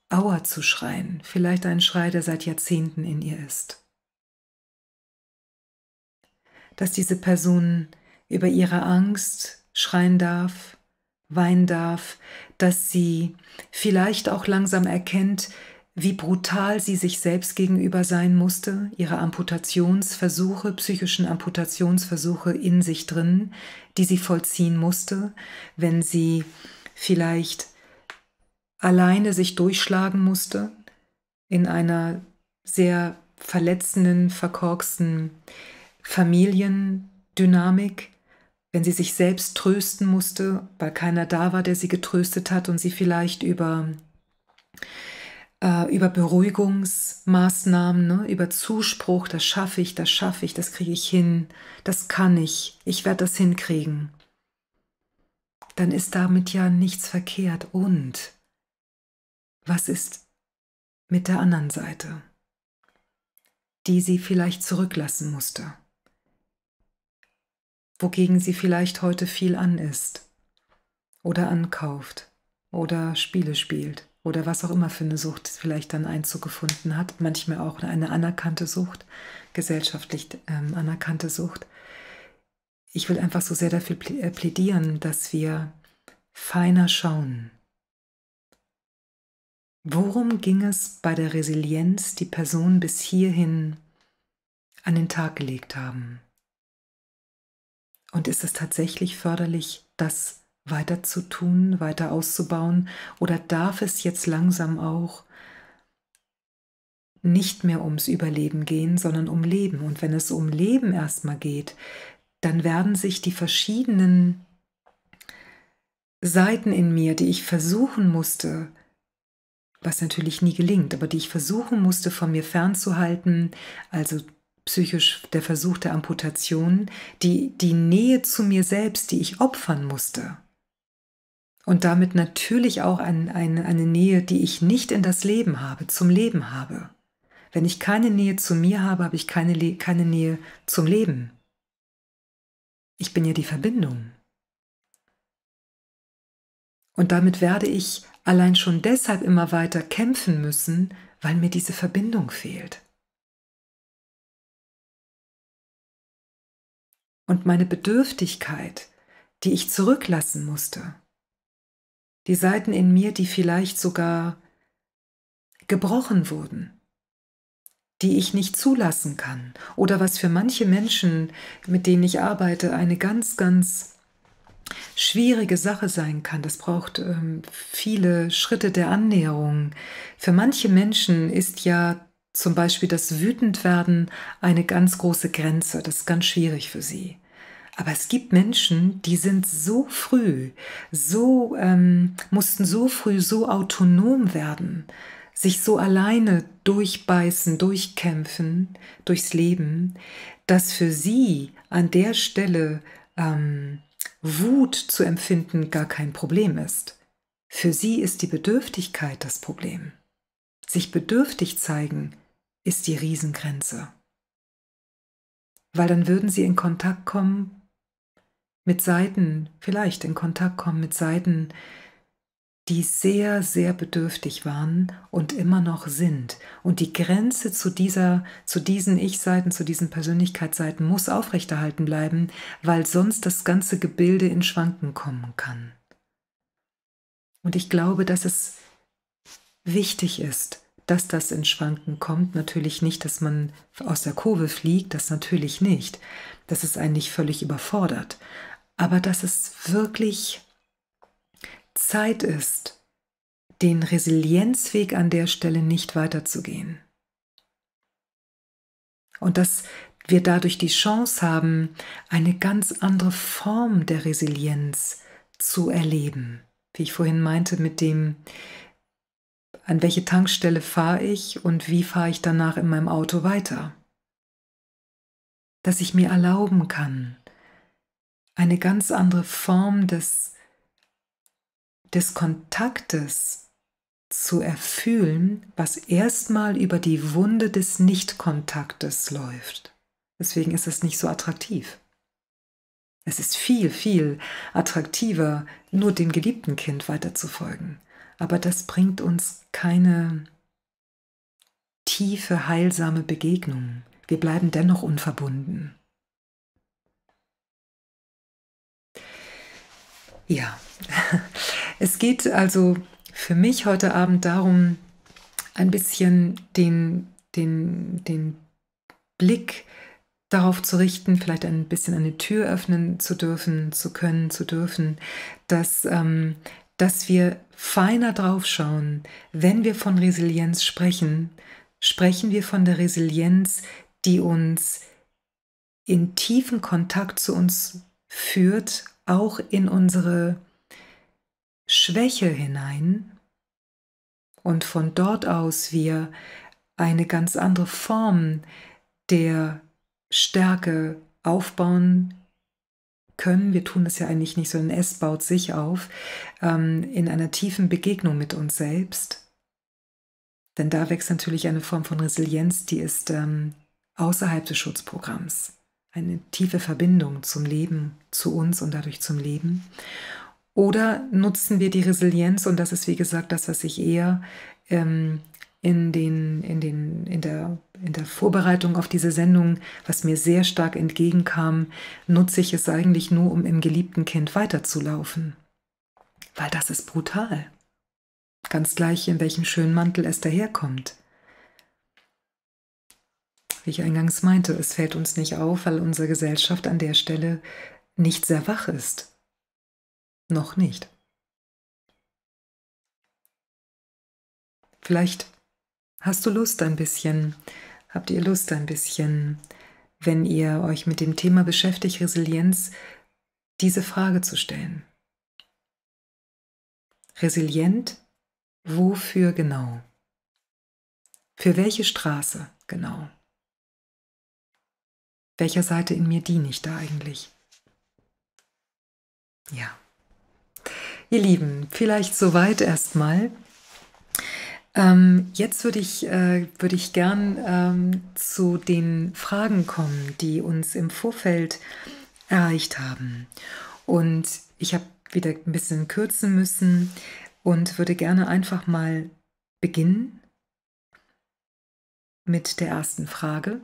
Aua zu schreien, vielleicht ein Schrei, der seit Jahrzehnten in ihr ist. Dass diese Person anfangen darf, über ihre Angst schreien darf, weinen darf, dass sie vielleicht auch langsam erkennt, wie brutal sie sich selbst gegenüber sein musste, ihre Amputationsversuche, psychischen Amputationsversuche in sich drin, die sie vollziehen musste, wenn sie vielleicht alleine sich durchschlagen musste in einer sehr verletzenden, verkorksten Familiendynamik, wenn sie sich selbst trösten musste, weil keiner da war, der sie getröstet hat und sie vielleicht über, äh, über Beruhigungsmaßnahmen, ne, über Zuspruch, das schaffe ich, das schaffe ich, das kriege ich hin, das kann ich, ich werde das hinkriegen, dann ist damit ja nichts verkehrt. Und was ist mit der anderen Seite, die sie vielleicht zurücklassen musste? wogegen sie vielleicht heute viel an ist oder ankauft oder Spiele spielt oder was auch immer für eine Sucht vielleicht dann Einzug gefunden hat, manchmal auch eine anerkannte Sucht, gesellschaftlich ähm, anerkannte Sucht. Ich will einfach so sehr dafür äh, plädieren, dass wir feiner schauen. Worum ging es bei der Resilienz, die Personen bis hierhin an den Tag gelegt haben? Und ist es tatsächlich förderlich, das weiter zu tun, weiter auszubauen? Oder darf es jetzt langsam auch nicht mehr ums Überleben gehen, sondern um Leben? Und wenn es um Leben erstmal geht, dann werden sich die verschiedenen Seiten in mir, die ich versuchen musste, was natürlich nie gelingt, aber die ich versuchen musste, von mir fernzuhalten, also psychisch der Versuch der Amputation, die, die Nähe zu mir selbst, die ich opfern musste. Und damit natürlich auch ein, ein, eine Nähe, die ich nicht in das Leben habe, zum Leben habe. Wenn ich keine Nähe zu mir habe, habe ich keine, keine Nähe zum Leben. Ich bin ja die Verbindung. Und damit werde ich allein schon deshalb immer weiter kämpfen müssen, weil mir diese Verbindung fehlt. und meine Bedürftigkeit, die ich zurücklassen musste. Die Seiten in mir, die vielleicht sogar gebrochen wurden, die ich nicht zulassen kann oder was für manche Menschen, mit denen ich arbeite, eine ganz, ganz schwierige Sache sein kann. Das braucht ähm, viele Schritte der Annäherung. Für manche Menschen ist ja zum Beispiel das Wütendwerden eine ganz große Grenze. Das ist ganz schwierig für sie. Aber es gibt Menschen, die sind so früh, so ähm, mussten so früh so autonom werden, sich so alleine durchbeißen, durchkämpfen durchs Leben, dass für sie an der Stelle ähm, Wut zu empfinden gar kein Problem ist. Für sie ist die Bedürftigkeit das Problem. Sich bedürftig zeigen ist die Riesengrenze. Weil dann würden sie in Kontakt kommen mit Seiten, vielleicht in Kontakt kommen mit Seiten, die sehr, sehr bedürftig waren und immer noch sind. Und die Grenze zu dieser, zu diesen Ich-Seiten, zu diesen Persönlichkeitsseiten muss aufrechterhalten bleiben, weil sonst das ganze Gebilde in Schwanken kommen kann. Und ich glaube, dass es wichtig ist, dass das in Schwanken kommt, natürlich nicht, dass man aus der Kurve fliegt, das natürlich nicht. Das ist einen nicht völlig überfordert. Aber dass es wirklich Zeit ist, den Resilienzweg an der Stelle nicht weiterzugehen. Und dass wir dadurch die Chance haben, eine ganz andere Form der Resilienz zu erleben. Wie ich vorhin meinte, mit dem, an welche Tankstelle fahre ich und wie fahre ich danach in meinem Auto weiter? Dass ich mir erlauben kann, eine ganz andere Form des, des Kontaktes zu erfüllen, was erstmal über die Wunde des Nichtkontaktes läuft. Deswegen ist es nicht so attraktiv. Es ist viel, viel attraktiver, nur dem geliebten Kind weiterzufolgen aber das bringt uns keine tiefe, heilsame Begegnung. Wir bleiben dennoch unverbunden. Ja, es geht also für mich heute Abend darum, ein bisschen den, den, den Blick darauf zu richten, vielleicht ein bisschen eine Tür öffnen zu dürfen, zu können, zu dürfen, dass, ähm, dass wir feiner draufschauen, wenn wir von Resilienz sprechen, sprechen wir von der Resilienz, die uns in tiefen Kontakt zu uns führt, auch in unsere Schwäche hinein und von dort aus wir eine ganz andere Form der Stärke aufbauen können, wir tun das ja eigentlich nicht, sondern es baut sich auf, ähm, in einer tiefen Begegnung mit uns selbst. Denn da wächst natürlich eine Form von Resilienz, die ist ähm, außerhalb des Schutzprogramms. Eine tiefe Verbindung zum Leben, zu uns und dadurch zum Leben. Oder nutzen wir die Resilienz, und das ist wie gesagt das, was ich eher ähm, in, den, in, den, in der in der Vorbereitung auf diese Sendung, was mir sehr stark entgegenkam, nutze ich es eigentlich nur, um im geliebten Kind weiterzulaufen. Weil das ist brutal. Ganz gleich, in welchem schönen Mantel es daherkommt. Wie ich eingangs meinte, es fällt uns nicht auf, weil unsere Gesellschaft an der Stelle nicht sehr wach ist. Noch nicht. Vielleicht hast du Lust ein bisschen habt ihr Lust ein bisschen, wenn ihr euch mit dem Thema beschäftigt, Resilienz, diese Frage zu stellen. Resilient, wofür genau? Für welche Straße genau? Welcher Seite in mir diene ich da eigentlich? Ja. Ihr Lieben, vielleicht soweit erstmal. Ähm, jetzt würde ich, äh, würd ich gern ähm, zu den Fragen kommen, die uns im Vorfeld erreicht haben. Und ich habe wieder ein bisschen kürzen müssen und würde gerne einfach mal beginnen mit der ersten Frage.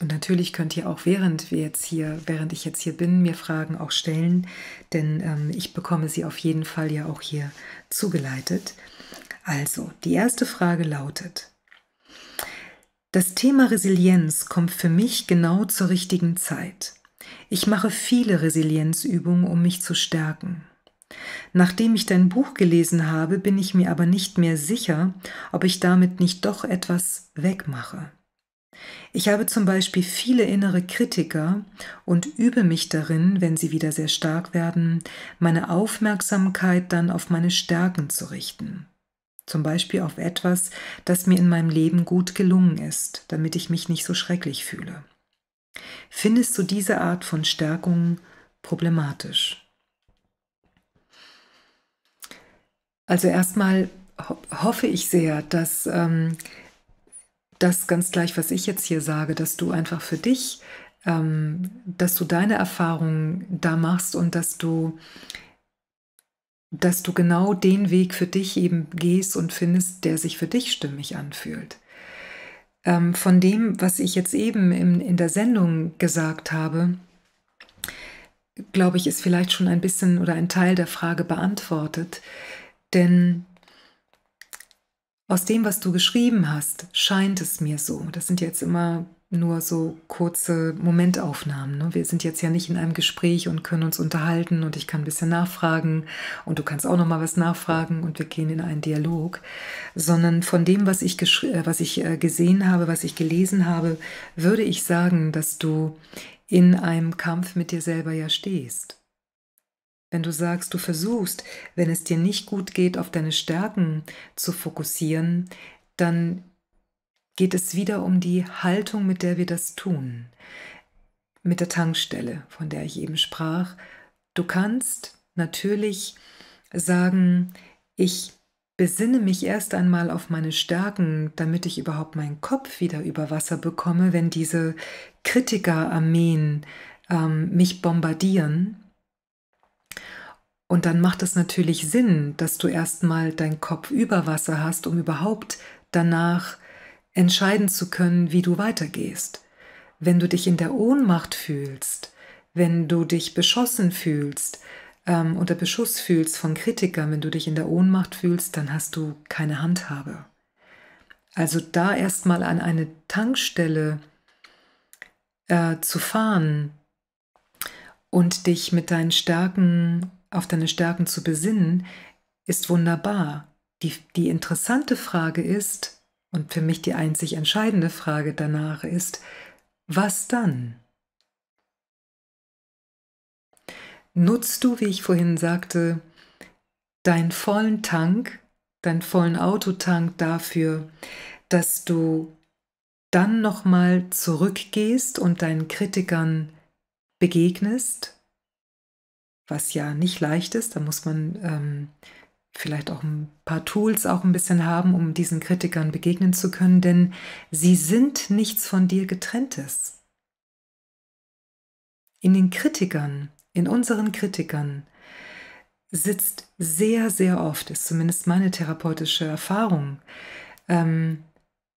Und natürlich könnt ihr auch während wir jetzt hier, während ich jetzt hier bin, mir Fragen auch stellen, denn ähm, ich bekomme sie auf jeden Fall ja auch hier zugeleitet. Also, die erste Frage lautet: Das Thema Resilienz kommt für mich genau zur richtigen Zeit. Ich mache viele Resilienzübungen, um mich zu stärken. Nachdem ich dein Buch gelesen habe, bin ich mir aber nicht mehr sicher, ob ich damit nicht doch etwas wegmache. Ich habe zum Beispiel viele innere Kritiker und übe mich darin, wenn sie wieder sehr stark werden, meine Aufmerksamkeit dann auf meine Stärken zu richten. Zum Beispiel auf etwas, das mir in meinem Leben gut gelungen ist, damit ich mich nicht so schrecklich fühle. Findest du diese Art von Stärkung problematisch? Also erstmal hoffe ich sehr, dass ähm, das ganz gleich, was ich jetzt hier sage, dass du einfach für dich, ähm, dass du deine Erfahrungen da machst und dass du, dass du genau den Weg für dich eben gehst und findest, der sich für dich stimmig anfühlt. Ähm, von dem, was ich jetzt eben in, in der Sendung gesagt habe, glaube ich, ist vielleicht schon ein bisschen oder ein Teil der Frage beantwortet. Denn aus dem, was du geschrieben hast, scheint es mir so. Das sind jetzt immer nur so kurze Momentaufnahmen. Ne? Wir sind jetzt ja nicht in einem Gespräch und können uns unterhalten und ich kann ein bisschen nachfragen und du kannst auch noch mal was nachfragen und wir gehen in einen Dialog, sondern von dem, was ich, äh, was ich äh, gesehen habe, was ich gelesen habe, würde ich sagen, dass du in einem Kampf mit dir selber ja stehst. Wenn du sagst, du versuchst, wenn es dir nicht gut geht, auf deine Stärken zu fokussieren, dann geht es wieder um die Haltung, mit der wir das tun. Mit der Tankstelle, von der ich eben sprach. Du kannst natürlich sagen, ich besinne mich erst einmal auf meine Stärken, damit ich überhaupt meinen Kopf wieder über Wasser bekomme, wenn diese Kritikerarmeen ähm, mich bombardieren. Und dann macht es natürlich Sinn, dass du erstmal deinen Kopf über Wasser hast, um überhaupt danach entscheiden zu können, wie du weitergehst. Wenn du dich in der Ohnmacht fühlst, wenn du dich beschossen fühlst, ähm, unter Beschuss fühlst von Kritikern, wenn du dich in der Ohnmacht fühlst, dann hast du keine Handhabe. Also da erstmal an eine Tankstelle äh, zu fahren und dich mit deinen Stärken auf deine Stärken zu besinnen, ist wunderbar. Die, die interessante Frage ist, und für mich die einzig entscheidende Frage danach ist, was dann? Nutzt du, wie ich vorhin sagte, deinen vollen Tank, deinen vollen Autotank dafür, dass du dann nochmal zurückgehst und deinen Kritikern begegnest was ja nicht leicht ist. Da muss man ähm, vielleicht auch ein paar Tools auch ein bisschen haben, um diesen Kritikern begegnen zu können, denn sie sind nichts von dir getrenntes. In den Kritikern, in unseren Kritikern sitzt sehr, sehr oft, ist zumindest meine therapeutische Erfahrung, ähm,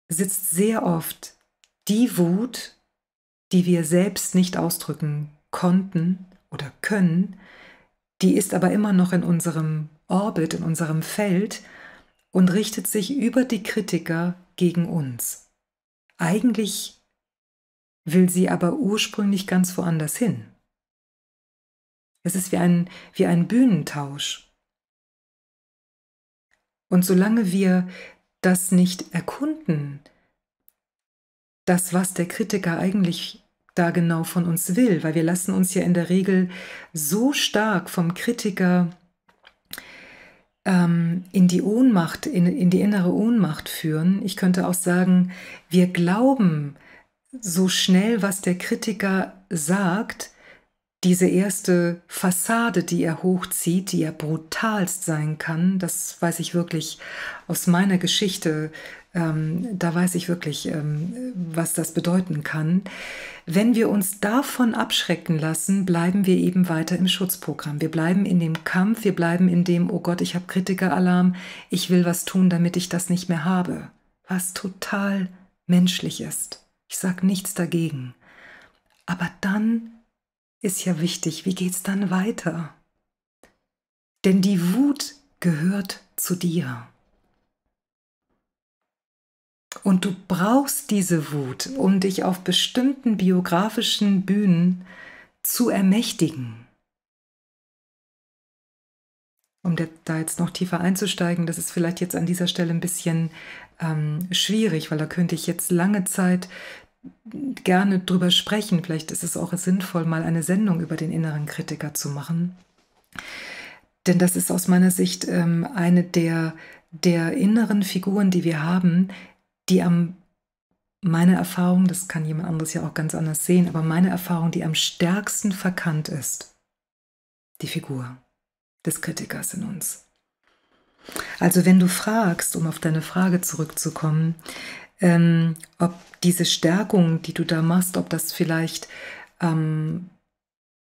sitzt sehr oft die Wut, die wir selbst nicht ausdrücken konnten oder können, die ist aber immer noch in unserem Orbit, in unserem Feld und richtet sich über die Kritiker gegen uns. Eigentlich will sie aber ursprünglich ganz woanders hin. Es ist wie ein, wie ein Bühnentausch. Und solange wir das nicht erkunden, das, was der Kritiker eigentlich da genau von uns will, weil wir lassen uns ja in der Regel so stark vom Kritiker ähm, in die Ohnmacht, in, in die innere Ohnmacht führen. Ich könnte auch sagen, wir glauben so schnell, was der Kritiker sagt, diese erste Fassade, die er hochzieht, die er brutalst sein kann, das weiß ich wirklich aus meiner Geschichte ähm, da weiß ich wirklich, ähm, was das bedeuten kann. Wenn wir uns davon abschrecken lassen, bleiben wir eben weiter im Schutzprogramm. Wir bleiben in dem Kampf, wir bleiben in dem, oh Gott, ich habe Kritikeralarm, ich will was tun, damit ich das nicht mehr habe. Was total menschlich ist. Ich sage nichts dagegen. Aber dann ist ja wichtig, wie geht's dann weiter? Denn die Wut gehört zu dir. Und du brauchst diese Wut, um dich auf bestimmten biografischen Bühnen zu ermächtigen. Um da jetzt noch tiefer einzusteigen, das ist vielleicht jetzt an dieser Stelle ein bisschen ähm, schwierig, weil da könnte ich jetzt lange Zeit gerne drüber sprechen. Vielleicht ist es auch sinnvoll, mal eine Sendung über den inneren Kritiker zu machen. Denn das ist aus meiner Sicht ähm, eine der, der inneren Figuren, die wir haben, die am, meine Erfahrung, das kann jemand anderes ja auch ganz anders sehen, aber meine Erfahrung, die am stärksten verkannt ist, die Figur des Kritikers in uns. Also wenn du fragst, um auf deine Frage zurückzukommen, ähm, ob diese Stärkung, die du da machst, ob das vielleicht ähm,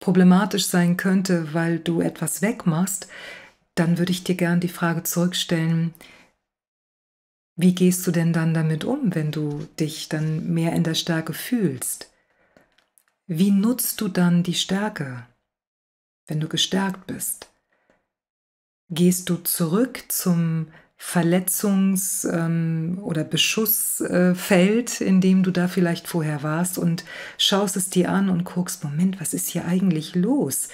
problematisch sein könnte, weil du etwas wegmachst, dann würde ich dir gern die Frage zurückstellen, wie gehst du denn dann damit um, wenn du dich dann mehr in der Stärke fühlst? Wie nutzt du dann die Stärke, wenn du gestärkt bist? Gehst du zurück zum Verletzungs- ähm, oder Beschussfeld, in dem du da vielleicht vorher warst und schaust es dir an und guckst, Moment, was ist hier eigentlich los?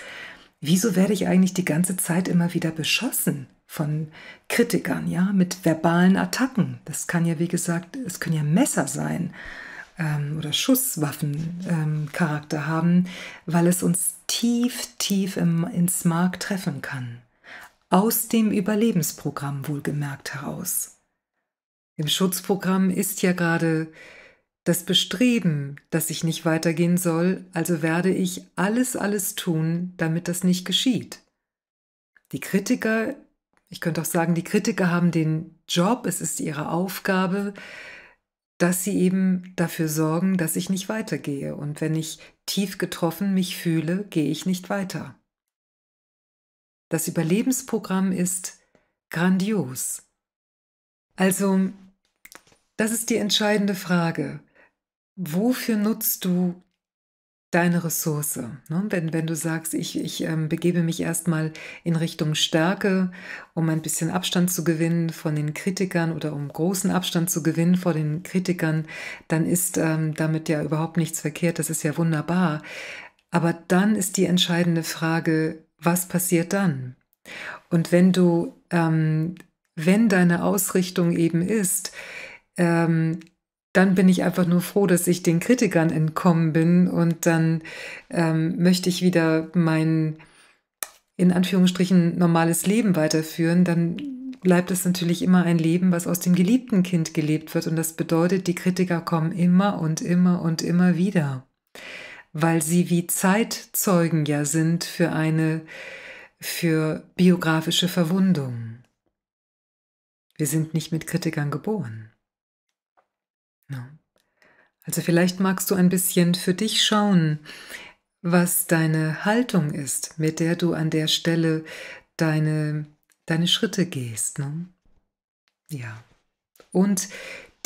Wieso werde ich eigentlich die ganze Zeit immer wieder beschossen? von Kritikern, ja, mit verbalen Attacken. Das kann ja, wie gesagt, es können ja Messer sein ähm, oder Schusswaffencharakter ähm, haben, weil es uns tief, tief im, ins Mark treffen kann. Aus dem Überlebensprogramm wohlgemerkt heraus. Im Schutzprogramm ist ja gerade das Bestreben, dass ich nicht weitergehen soll, also werde ich alles, alles tun, damit das nicht geschieht. Die Kritiker ich könnte auch sagen, die Kritiker haben den Job, es ist ihre Aufgabe, dass sie eben dafür sorgen, dass ich nicht weitergehe. Und wenn ich tief getroffen mich fühle, gehe ich nicht weiter. Das Überlebensprogramm ist grandios. Also, das ist die entscheidende Frage. Wofür nutzt du deine Ressource. Ne? Wenn, wenn du sagst, ich, ich ähm, begebe mich erstmal in Richtung Stärke, um ein bisschen Abstand zu gewinnen von den Kritikern oder um großen Abstand zu gewinnen vor den Kritikern, dann ist ähm, damit ja überhaupt nichts verkehrt, das ist ja wunderbar. Aber dann ist die entscheidende Frage, was passiert dann? Und wenn du, ähm, wenn deine Ausrichtung eben ist, ähm, dann bin ich einfach nur froh, dass ich den Kritikern entkommen bin und dann ähm, möchte ich wieder mein in Anführungsstrichen normales Leben weiterführen, dann bleibt es natürlich immer ein Leben, was aus dem geliebten Kind gelebt wird und das bedeutet, die Kritiker kommen immer und immer und immer wieder, weil sie wie Zeitzeugen ja sind für eine für biografische Verwundung. Wir sind nicht mit Kritikern geboren. Also vielleicht magst du ein bisschen für dich schauen, was deine Haltung ist, mit der du an der Stelle deine, deine Schritte gehst. Ne? Ja. Und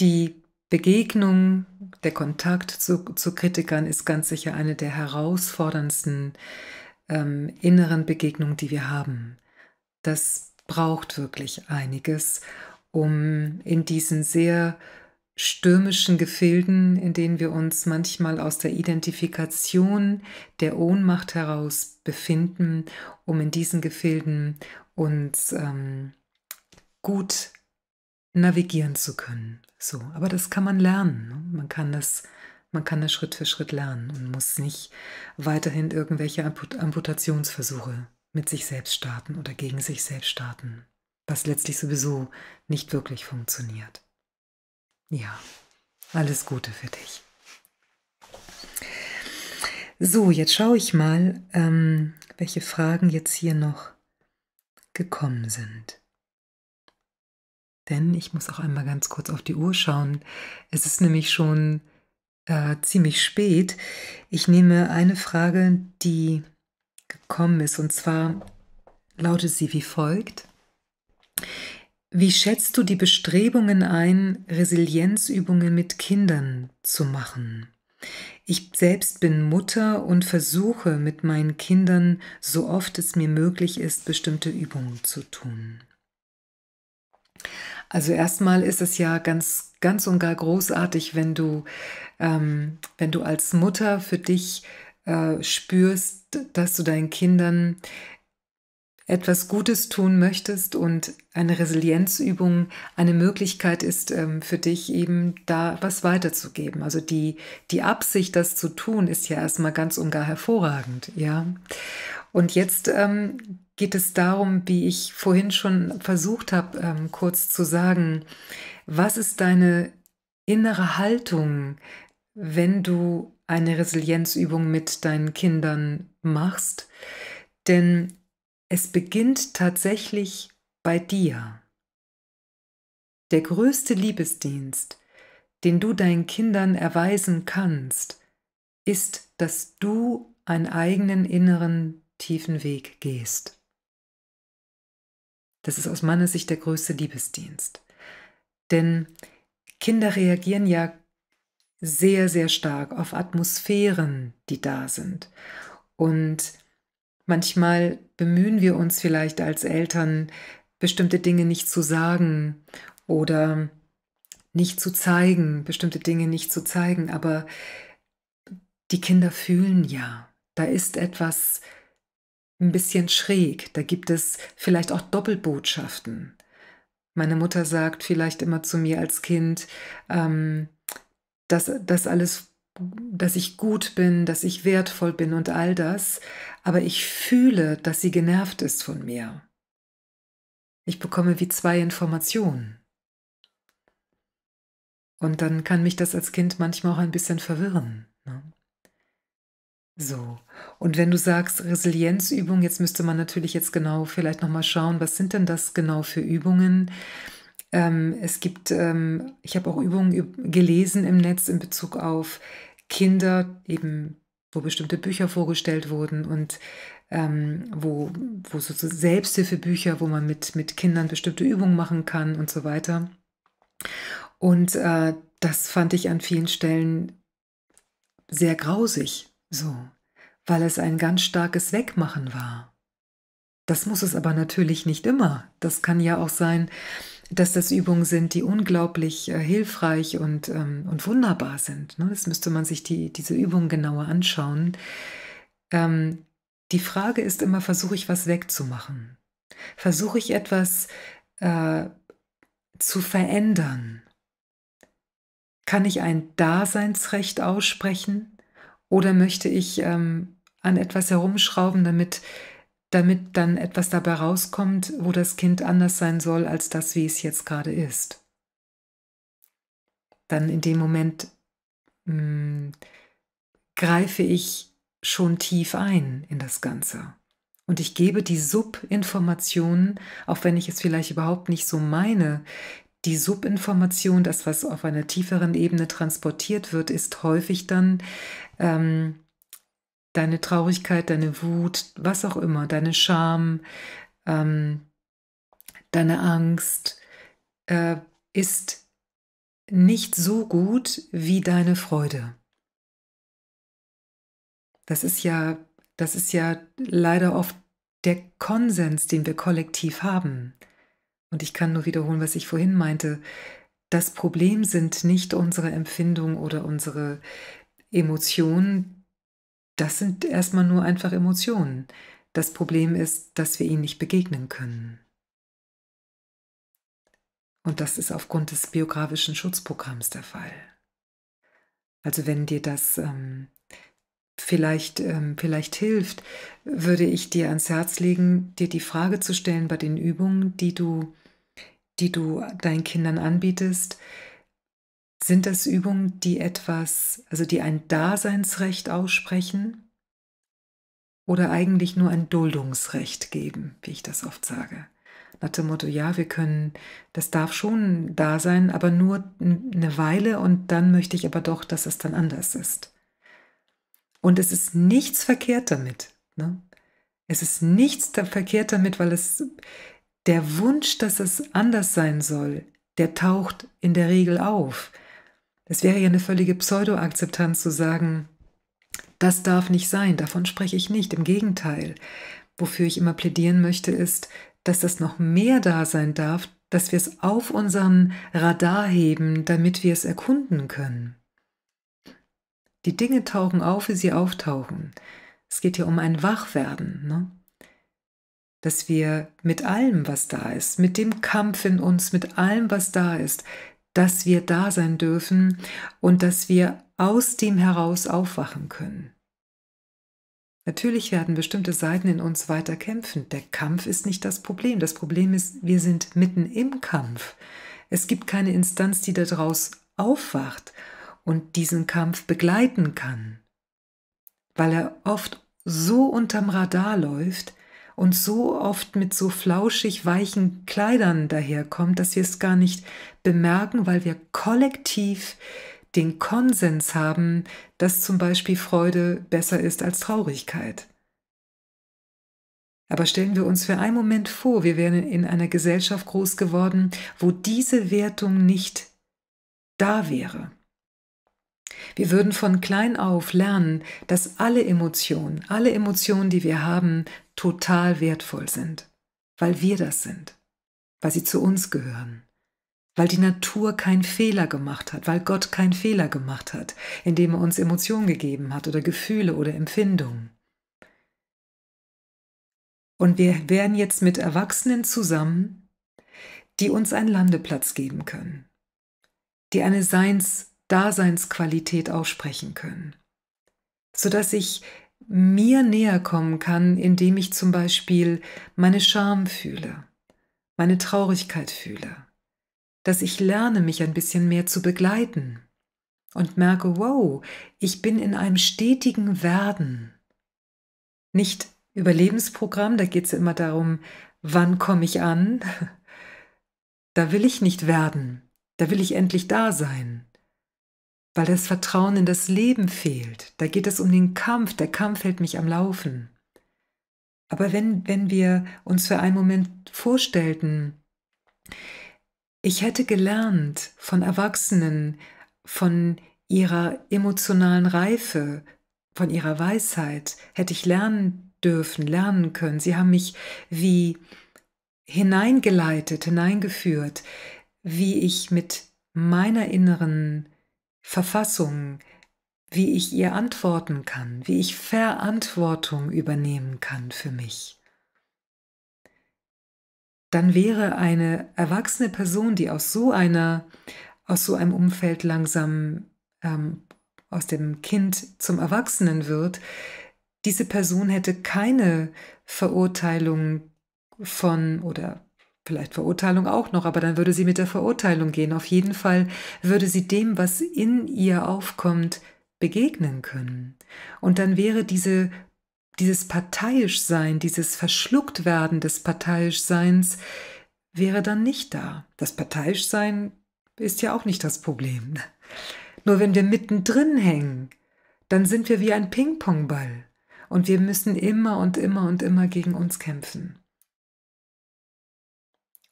die Begegnung, der Kontakt zu, zu Kritikern ist ganz sicher eine der herausforderndsten ähm, inneren Begegnungen, die wir haben. Das braucht wirklich einiges, um in diesen sehr stürmischen Gefilden, in denen wir uns manchmal aus der Identifikation der Ohnmacht heraus befinden, um in diesen Gefilden uns ähm, gut navigieren zu können. So, aber das kann man lernen. Ne? Man kann das, man kann das Schritt für Schritt lernen und muss nicht weiterhin irgendwelche Amputationsversuche mit sich selbst starten oder gegen sich selbst starten, was letztlich sowieso nicht wirklich funktioniert. Ja, alles Gute für dich. So, jetzt schaue ich mal, ähm, welche Fragen jetzt hier noch gekommen sind. Denn ich muss auch einmal ganz kurz auf die Uhr schauen. Es ist nämlich schon äh, ziemlich spät. Ich nehme eine Frage, die gekommen ist, und zwar lautet sie wie folgt. Wie schätzt du die Bestrebungen ein, Resilienzübungen mit Kindern zu machen? Ich selbst bin Mutter und versuche mit meinen Kindern, so oft es mir möglich ist, bestimmte Übungen zu tun. Also erstmal ist es ja ganz, ganz und gar großartig, wenn du, ähm, wenn du als Mutter für dich äh, spürst, dass du deinen Kindern etwas Gutes tun möchtest und eine Resilienzübung eine Möglichkeit ist ähm, für dich eben da was weiterzugeben. Also die, die Absicht, das zu tun, ist ja erstmal ganz und gar hervorragend, ja. Und jetzt ähm, geht es darum, wie ich vorhin schon versucht habe, ähm, kurz zu sagen, was ist deine innere Haltung, wenn du eine Resilienzübung mit deinen Kindern machst? Denn es beginnt tatsächlich bei dir. Der größte Liebesdienst, den du deinen Kindern erweisen kannst, ist, dass du einen eigenen inneren tiefen Weg gehst. Das ist aus meiner Sicht der größte Liebesdienst. Denn Kinder reagieren ja sehr, sehr stark auf Atmosphären, die da sind. Und Manchmal bemühen wir uns vielleicht als Eltern, bestimmte Dinge nicht zu sagen oder nicht zu zeigen, bestimmte Dinge nicht zu zeigen, aber die Kinder fühlen ja, da ist etwas ein bisschen schräg, da gibt es vielleicht auch Doppelbotschaften. Meine Mutter sagt vielleicht immer zu mir als Kind, ähm, dass das alles, dass ich gut bin, dass ich wertvoll bin und all das, aber ich fühle, dass sie genervt ist von mir. Ich bekomme wie zwei Informationen. Und dann kann mich das als Kind manchmal auch ein bisschen verwirren. Ne? So, und wenn du sagst Resilienzübung, jetzt müsste man natürlich jetzt genau vielleicht nochmal schauen, was sind denn das genau für Übungen? Ähm, es gibt, ähm, ich habe auch Übungen gelesen im Netz in Bezug auf Kinder, eben wo bestimmte Bücher vorgestellt wurden und ähm, wo, wo so Selbsthilfebücher, wo man mit, mit Kindern bestimmte Übungen machen kann und so weiter. Und äh, das fand ich an vielen Stellen sehr grausig, so, weil es ein ganz starkes Wegmachen war. Das muss es aber natürlich nicht immer. Das kann ja auch sein, dass das Übungen sind, die unglaublich äh, hilfreich und, ähm, und wunderbar sind. Ne? Das müsste man sich die, diese Übungen genauer anschauen. Ähm, die Frage ist immer, versuche ich was wegzumachen? Versuche ich etwas äh, zu verändern? Kann ich ein Daseinsrecht aussprechen oder möchte ich ähm, an etwas herumschrauben, damit damit dann etwas dabei rauskommt, wo das Kind anders sein soll als das, wie es jetzt gerade ist. Dann in dem Moment mh, mm, greife ich schon tief ein in das Ganze. Und ich gebe die Subinformationen, auch wenn ich es vielleicht überhaupt nicht so meine, die Subinformation, das, was auf einer tieferen Ebene transportiert wird, ist häufig dann ähm, deine Traurigkeit, deine Wut, was auch immer, deine Scham, ähm, deine Angst äh, ist nicht so gut wie deine Freude. Das ist ja, das ist ja leider oft der Konsens, den wir kollektiv haben. Und ich kann nur wiederholen, was ich vorhin meinte. Das Problem sind nicht unsere Empfindungen oder unsere Emotionen, das sind erstmal nur einfach Emotionen. Das Problem ist, dass wir ihnen nicht begegnen können. Und das ist aufgrund des biografischen Schutzprogramms der Fall. Also wenn dir das ähm, vielleicht, ähm, vielleicht hilft, würde ich dir ans Herz legen, dir die Frage zu stellen bei den Übungen, die du, die du deinen Kindern anbietest, sind das Übungen, die etwas, also die ein Daseinsrecht aussprechen oder eigentlich nur ein Duldungsrecht geben, wie ich das oft sage? Nach dem Motto, ja, wir können, das darf schon da sein, aber nur eine Weile und dann möchte ich aber doch, dass es dann anders ist. Und es ist nichts verkehrt damit. Ne? Es ist nichts verkehrt damit, weil es der Wunsch, dass es anders sein soll, der taucht in der Regel auf. Das wäre ja eine völlige Pseudo-Akzeptanz zu sagen, das darf nicht sein, davon spreche ich nicht. Im Gegenteil, wofür ich immer plädieren möchte, ist, dass das noch mehr da sein darf, dass wir es auf unseren Radar heben, damit wir es erkunden können. Die Dinge tauchen auf, wie sie auftauchen. Es geht hier um ein Wachwerden, ne? dass wir mit allem, was da ist, mit dem Kampf in uns, mit allem, was da ist, dass wir da sein dürfen und dass wir aus dem heraus aufwachen können. Natürlich werden bestimmte Seiten in uns weiter kämpfen. Der Kampf ist nicht das Problem. Das Problem ist, wir sind mitten im Kampf. Es gibt keine Instanz, die daraus aufwacht und diesen Kampf begleiten kann, weil er oft so unterm Radar läuft, und so oft mit so flauschig weichen Kleidern daherkommt, dass wir es gar nicht bemerken, weil wir kollektiv den Konsens haben, dass zum Beispiel Freude besser ist als Traurigkeit. Aber stellen wir uns für einen Moment vor, wir wären in einer Gesellschaft groß geworden, wo diese Wertung nicht da wäre. Wir würden von klein auf lernen, dass alle Emotionen, alle Emotionen, die wir haben, total wertvoll sind, weil wir das sind, weil sie zu uns gehören, weil die Natur keinen Fehler gemacht hat, weil Gott keinen Fehler gemacht hat, indem er uns Emotionen gegeben hat oder Gefühle oder Empfindungen. Und wir werden jetzt mit Erwachsenen zusammen, die uns einen Landeplatz geben können, die eine Seins-Daseinsqualität aussprechen können, sodass ich mir näher kommen kann, indem ich zum Beispiel meine Scham fühle, meine Traurigkeit fühle, dass ich lerne, mich ein bisschen mehr zu begleiten und merke, wow, ich bin in einem stetigen Werden. Nicht Überlebensprogramm, da geht es immer darum, wann komme ich an? Da will ich nicht werden, da will ich endlich da sein weil das Vertrauen in das Leben fehlt. Da geht es um den Kampf, der Kampf hält mich am Laufen. Aber wenn, wenn wir uns für einen Moment vorstellten, ich hätte gelernt von Erwachsenen, von ihrer emotionalen Reife, von ihrer Weisheit, hätte ich lernen dürfen, lernen können. Sie haben mich wie hineingeleitet, hineingeführt, wie ich mit meiner inneren Verfassung, wie ich ihr antworten kann, wie ich Verantwortung übernehmen kann für mich. Dann wäre eine erwachsene Person, die aus so einer, aus so einem Umfeld langsam ähm, aus dem Kind zum Erwachsenen wird, diese Person hätte keine Verurteilung von oder vielleicht Verurteilung auch noch, aber dann würde sie mit der Verurteilung gehen. Auf jeden Fall würde sie dem, was in ihr aufkommt, begegnen können. Und dann wäre diese, dieses Parteiischsein, dieses Verschlucktwerden des Parteiischseins, wäre dann nicht da. Das Parteiischsein ist ja auch nicht das Problem. Nur wenn wir mittendrin hängen, dann sind wir wie ein Ping-Pong-Ball und wir müssen immer und immer und immer gegen uns kämpfen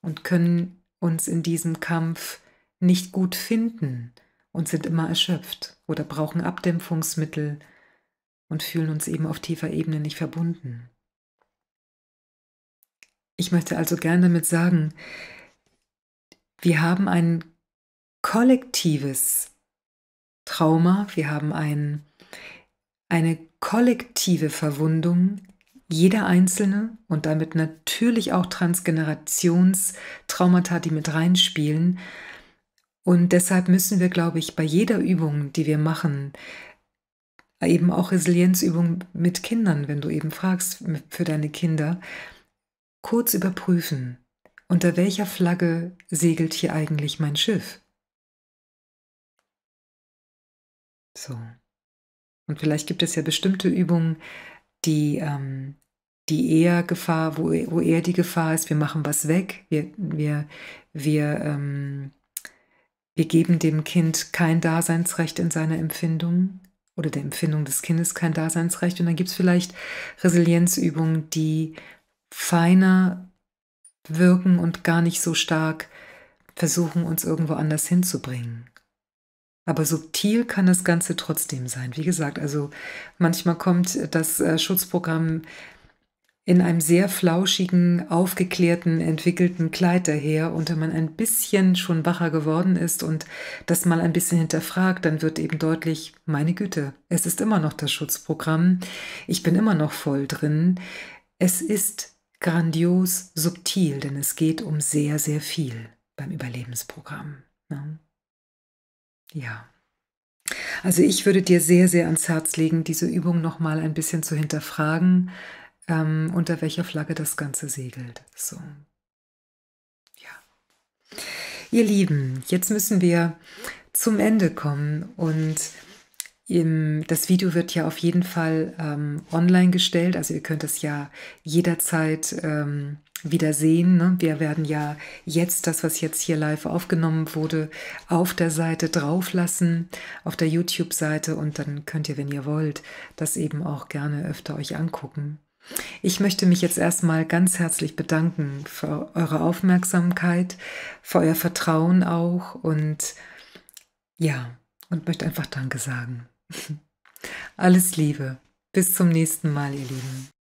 und können uns in diesem Kampf nicht gut finden und sind immer erschöpft oder brauchen Abdämpfungsmittel und fühlen uns eben auf tiefer Ebene nicht verbunden. Ich möchte also gerne damit sagen, wir haben ein kollektives Trauma, wir haben ein, eine kollektive Verwundung, jeder Einzelne und damit natürlich auch Transgenerationstraumata, die mit reinspielen. Und deshalb müssen wir, glaube ich, bei jeder Übung, die wir machen, eben auch Resilienzübungen mit Kindern, wenn du eben fragst für deine Kinder, kurz überprüfen, unter welcher Flagge segelt hier eigentlich mein Schiff? So. Und vielleicht gibt es ja bestimmte Übungen, die ähm, die eher Gefahr, wo, wo eher die Gefahr ist, wir machen was weg, wir, wir, wir, ähm, wir geben dem Kind kein Daseinsrecht in seiner Empfindung oder der Empfindung des Kindes kein Daseinsrecht. Und dann gibt es vielleicht Resilienzübungen, die feiner wirken und gar nicht so stark versuchen, uns irgendwo anders hinzubringen. Aber subtil kann das Ganze trotzdem sein. Wie gesagt, also manchmal kommt das äh, Schutzprogramm in einem sehr flauschigen, aufgeklärten, entwickelten Kleid daher und wenn man ein bisschen schon wacher geworden ist und das mal ein bisschen hinterfragt, dann wird eben deutlich, meine Güte, es ist immer noch das Schutzprogramm, ich bin immer noch voll drin, es ist grandios subtil, denn es geht um sehr, sehr viel beim Überlebensprogramm. Ne? Ja. Also ich würde dir sehr, sehr ans Herz legen, diese Übung nochmal ein bisschen zu hinterfragen, ähm, unter welcher Flagge das Ganze segelt. So. Ja. Ihr Lieben, jetzt müssen wir zum Ende kommen und im, das Video wird ja auf jeden Fall ähm, online gestellt, also ihr könnt es ja jederzeit ähm, wieder sehen. Ne? Wir werden ja jetzt das, was jetzt hier live aufgenommen wurde, auf der Seite drauf lassen, auf der YouTube-Seite und dann könnt ihr, wenn ihr wollt, das eben auch gerne öfter euch angucken. Ich möchte mich jetzt erstmal ganz herzlich bedanken für eure Aufmerksamkeit, für euer Vertrauen auch und ja, und möchte einfach Danke sagen. Alles Liebe. Bis zum nächsten Mal, ihr Lieben.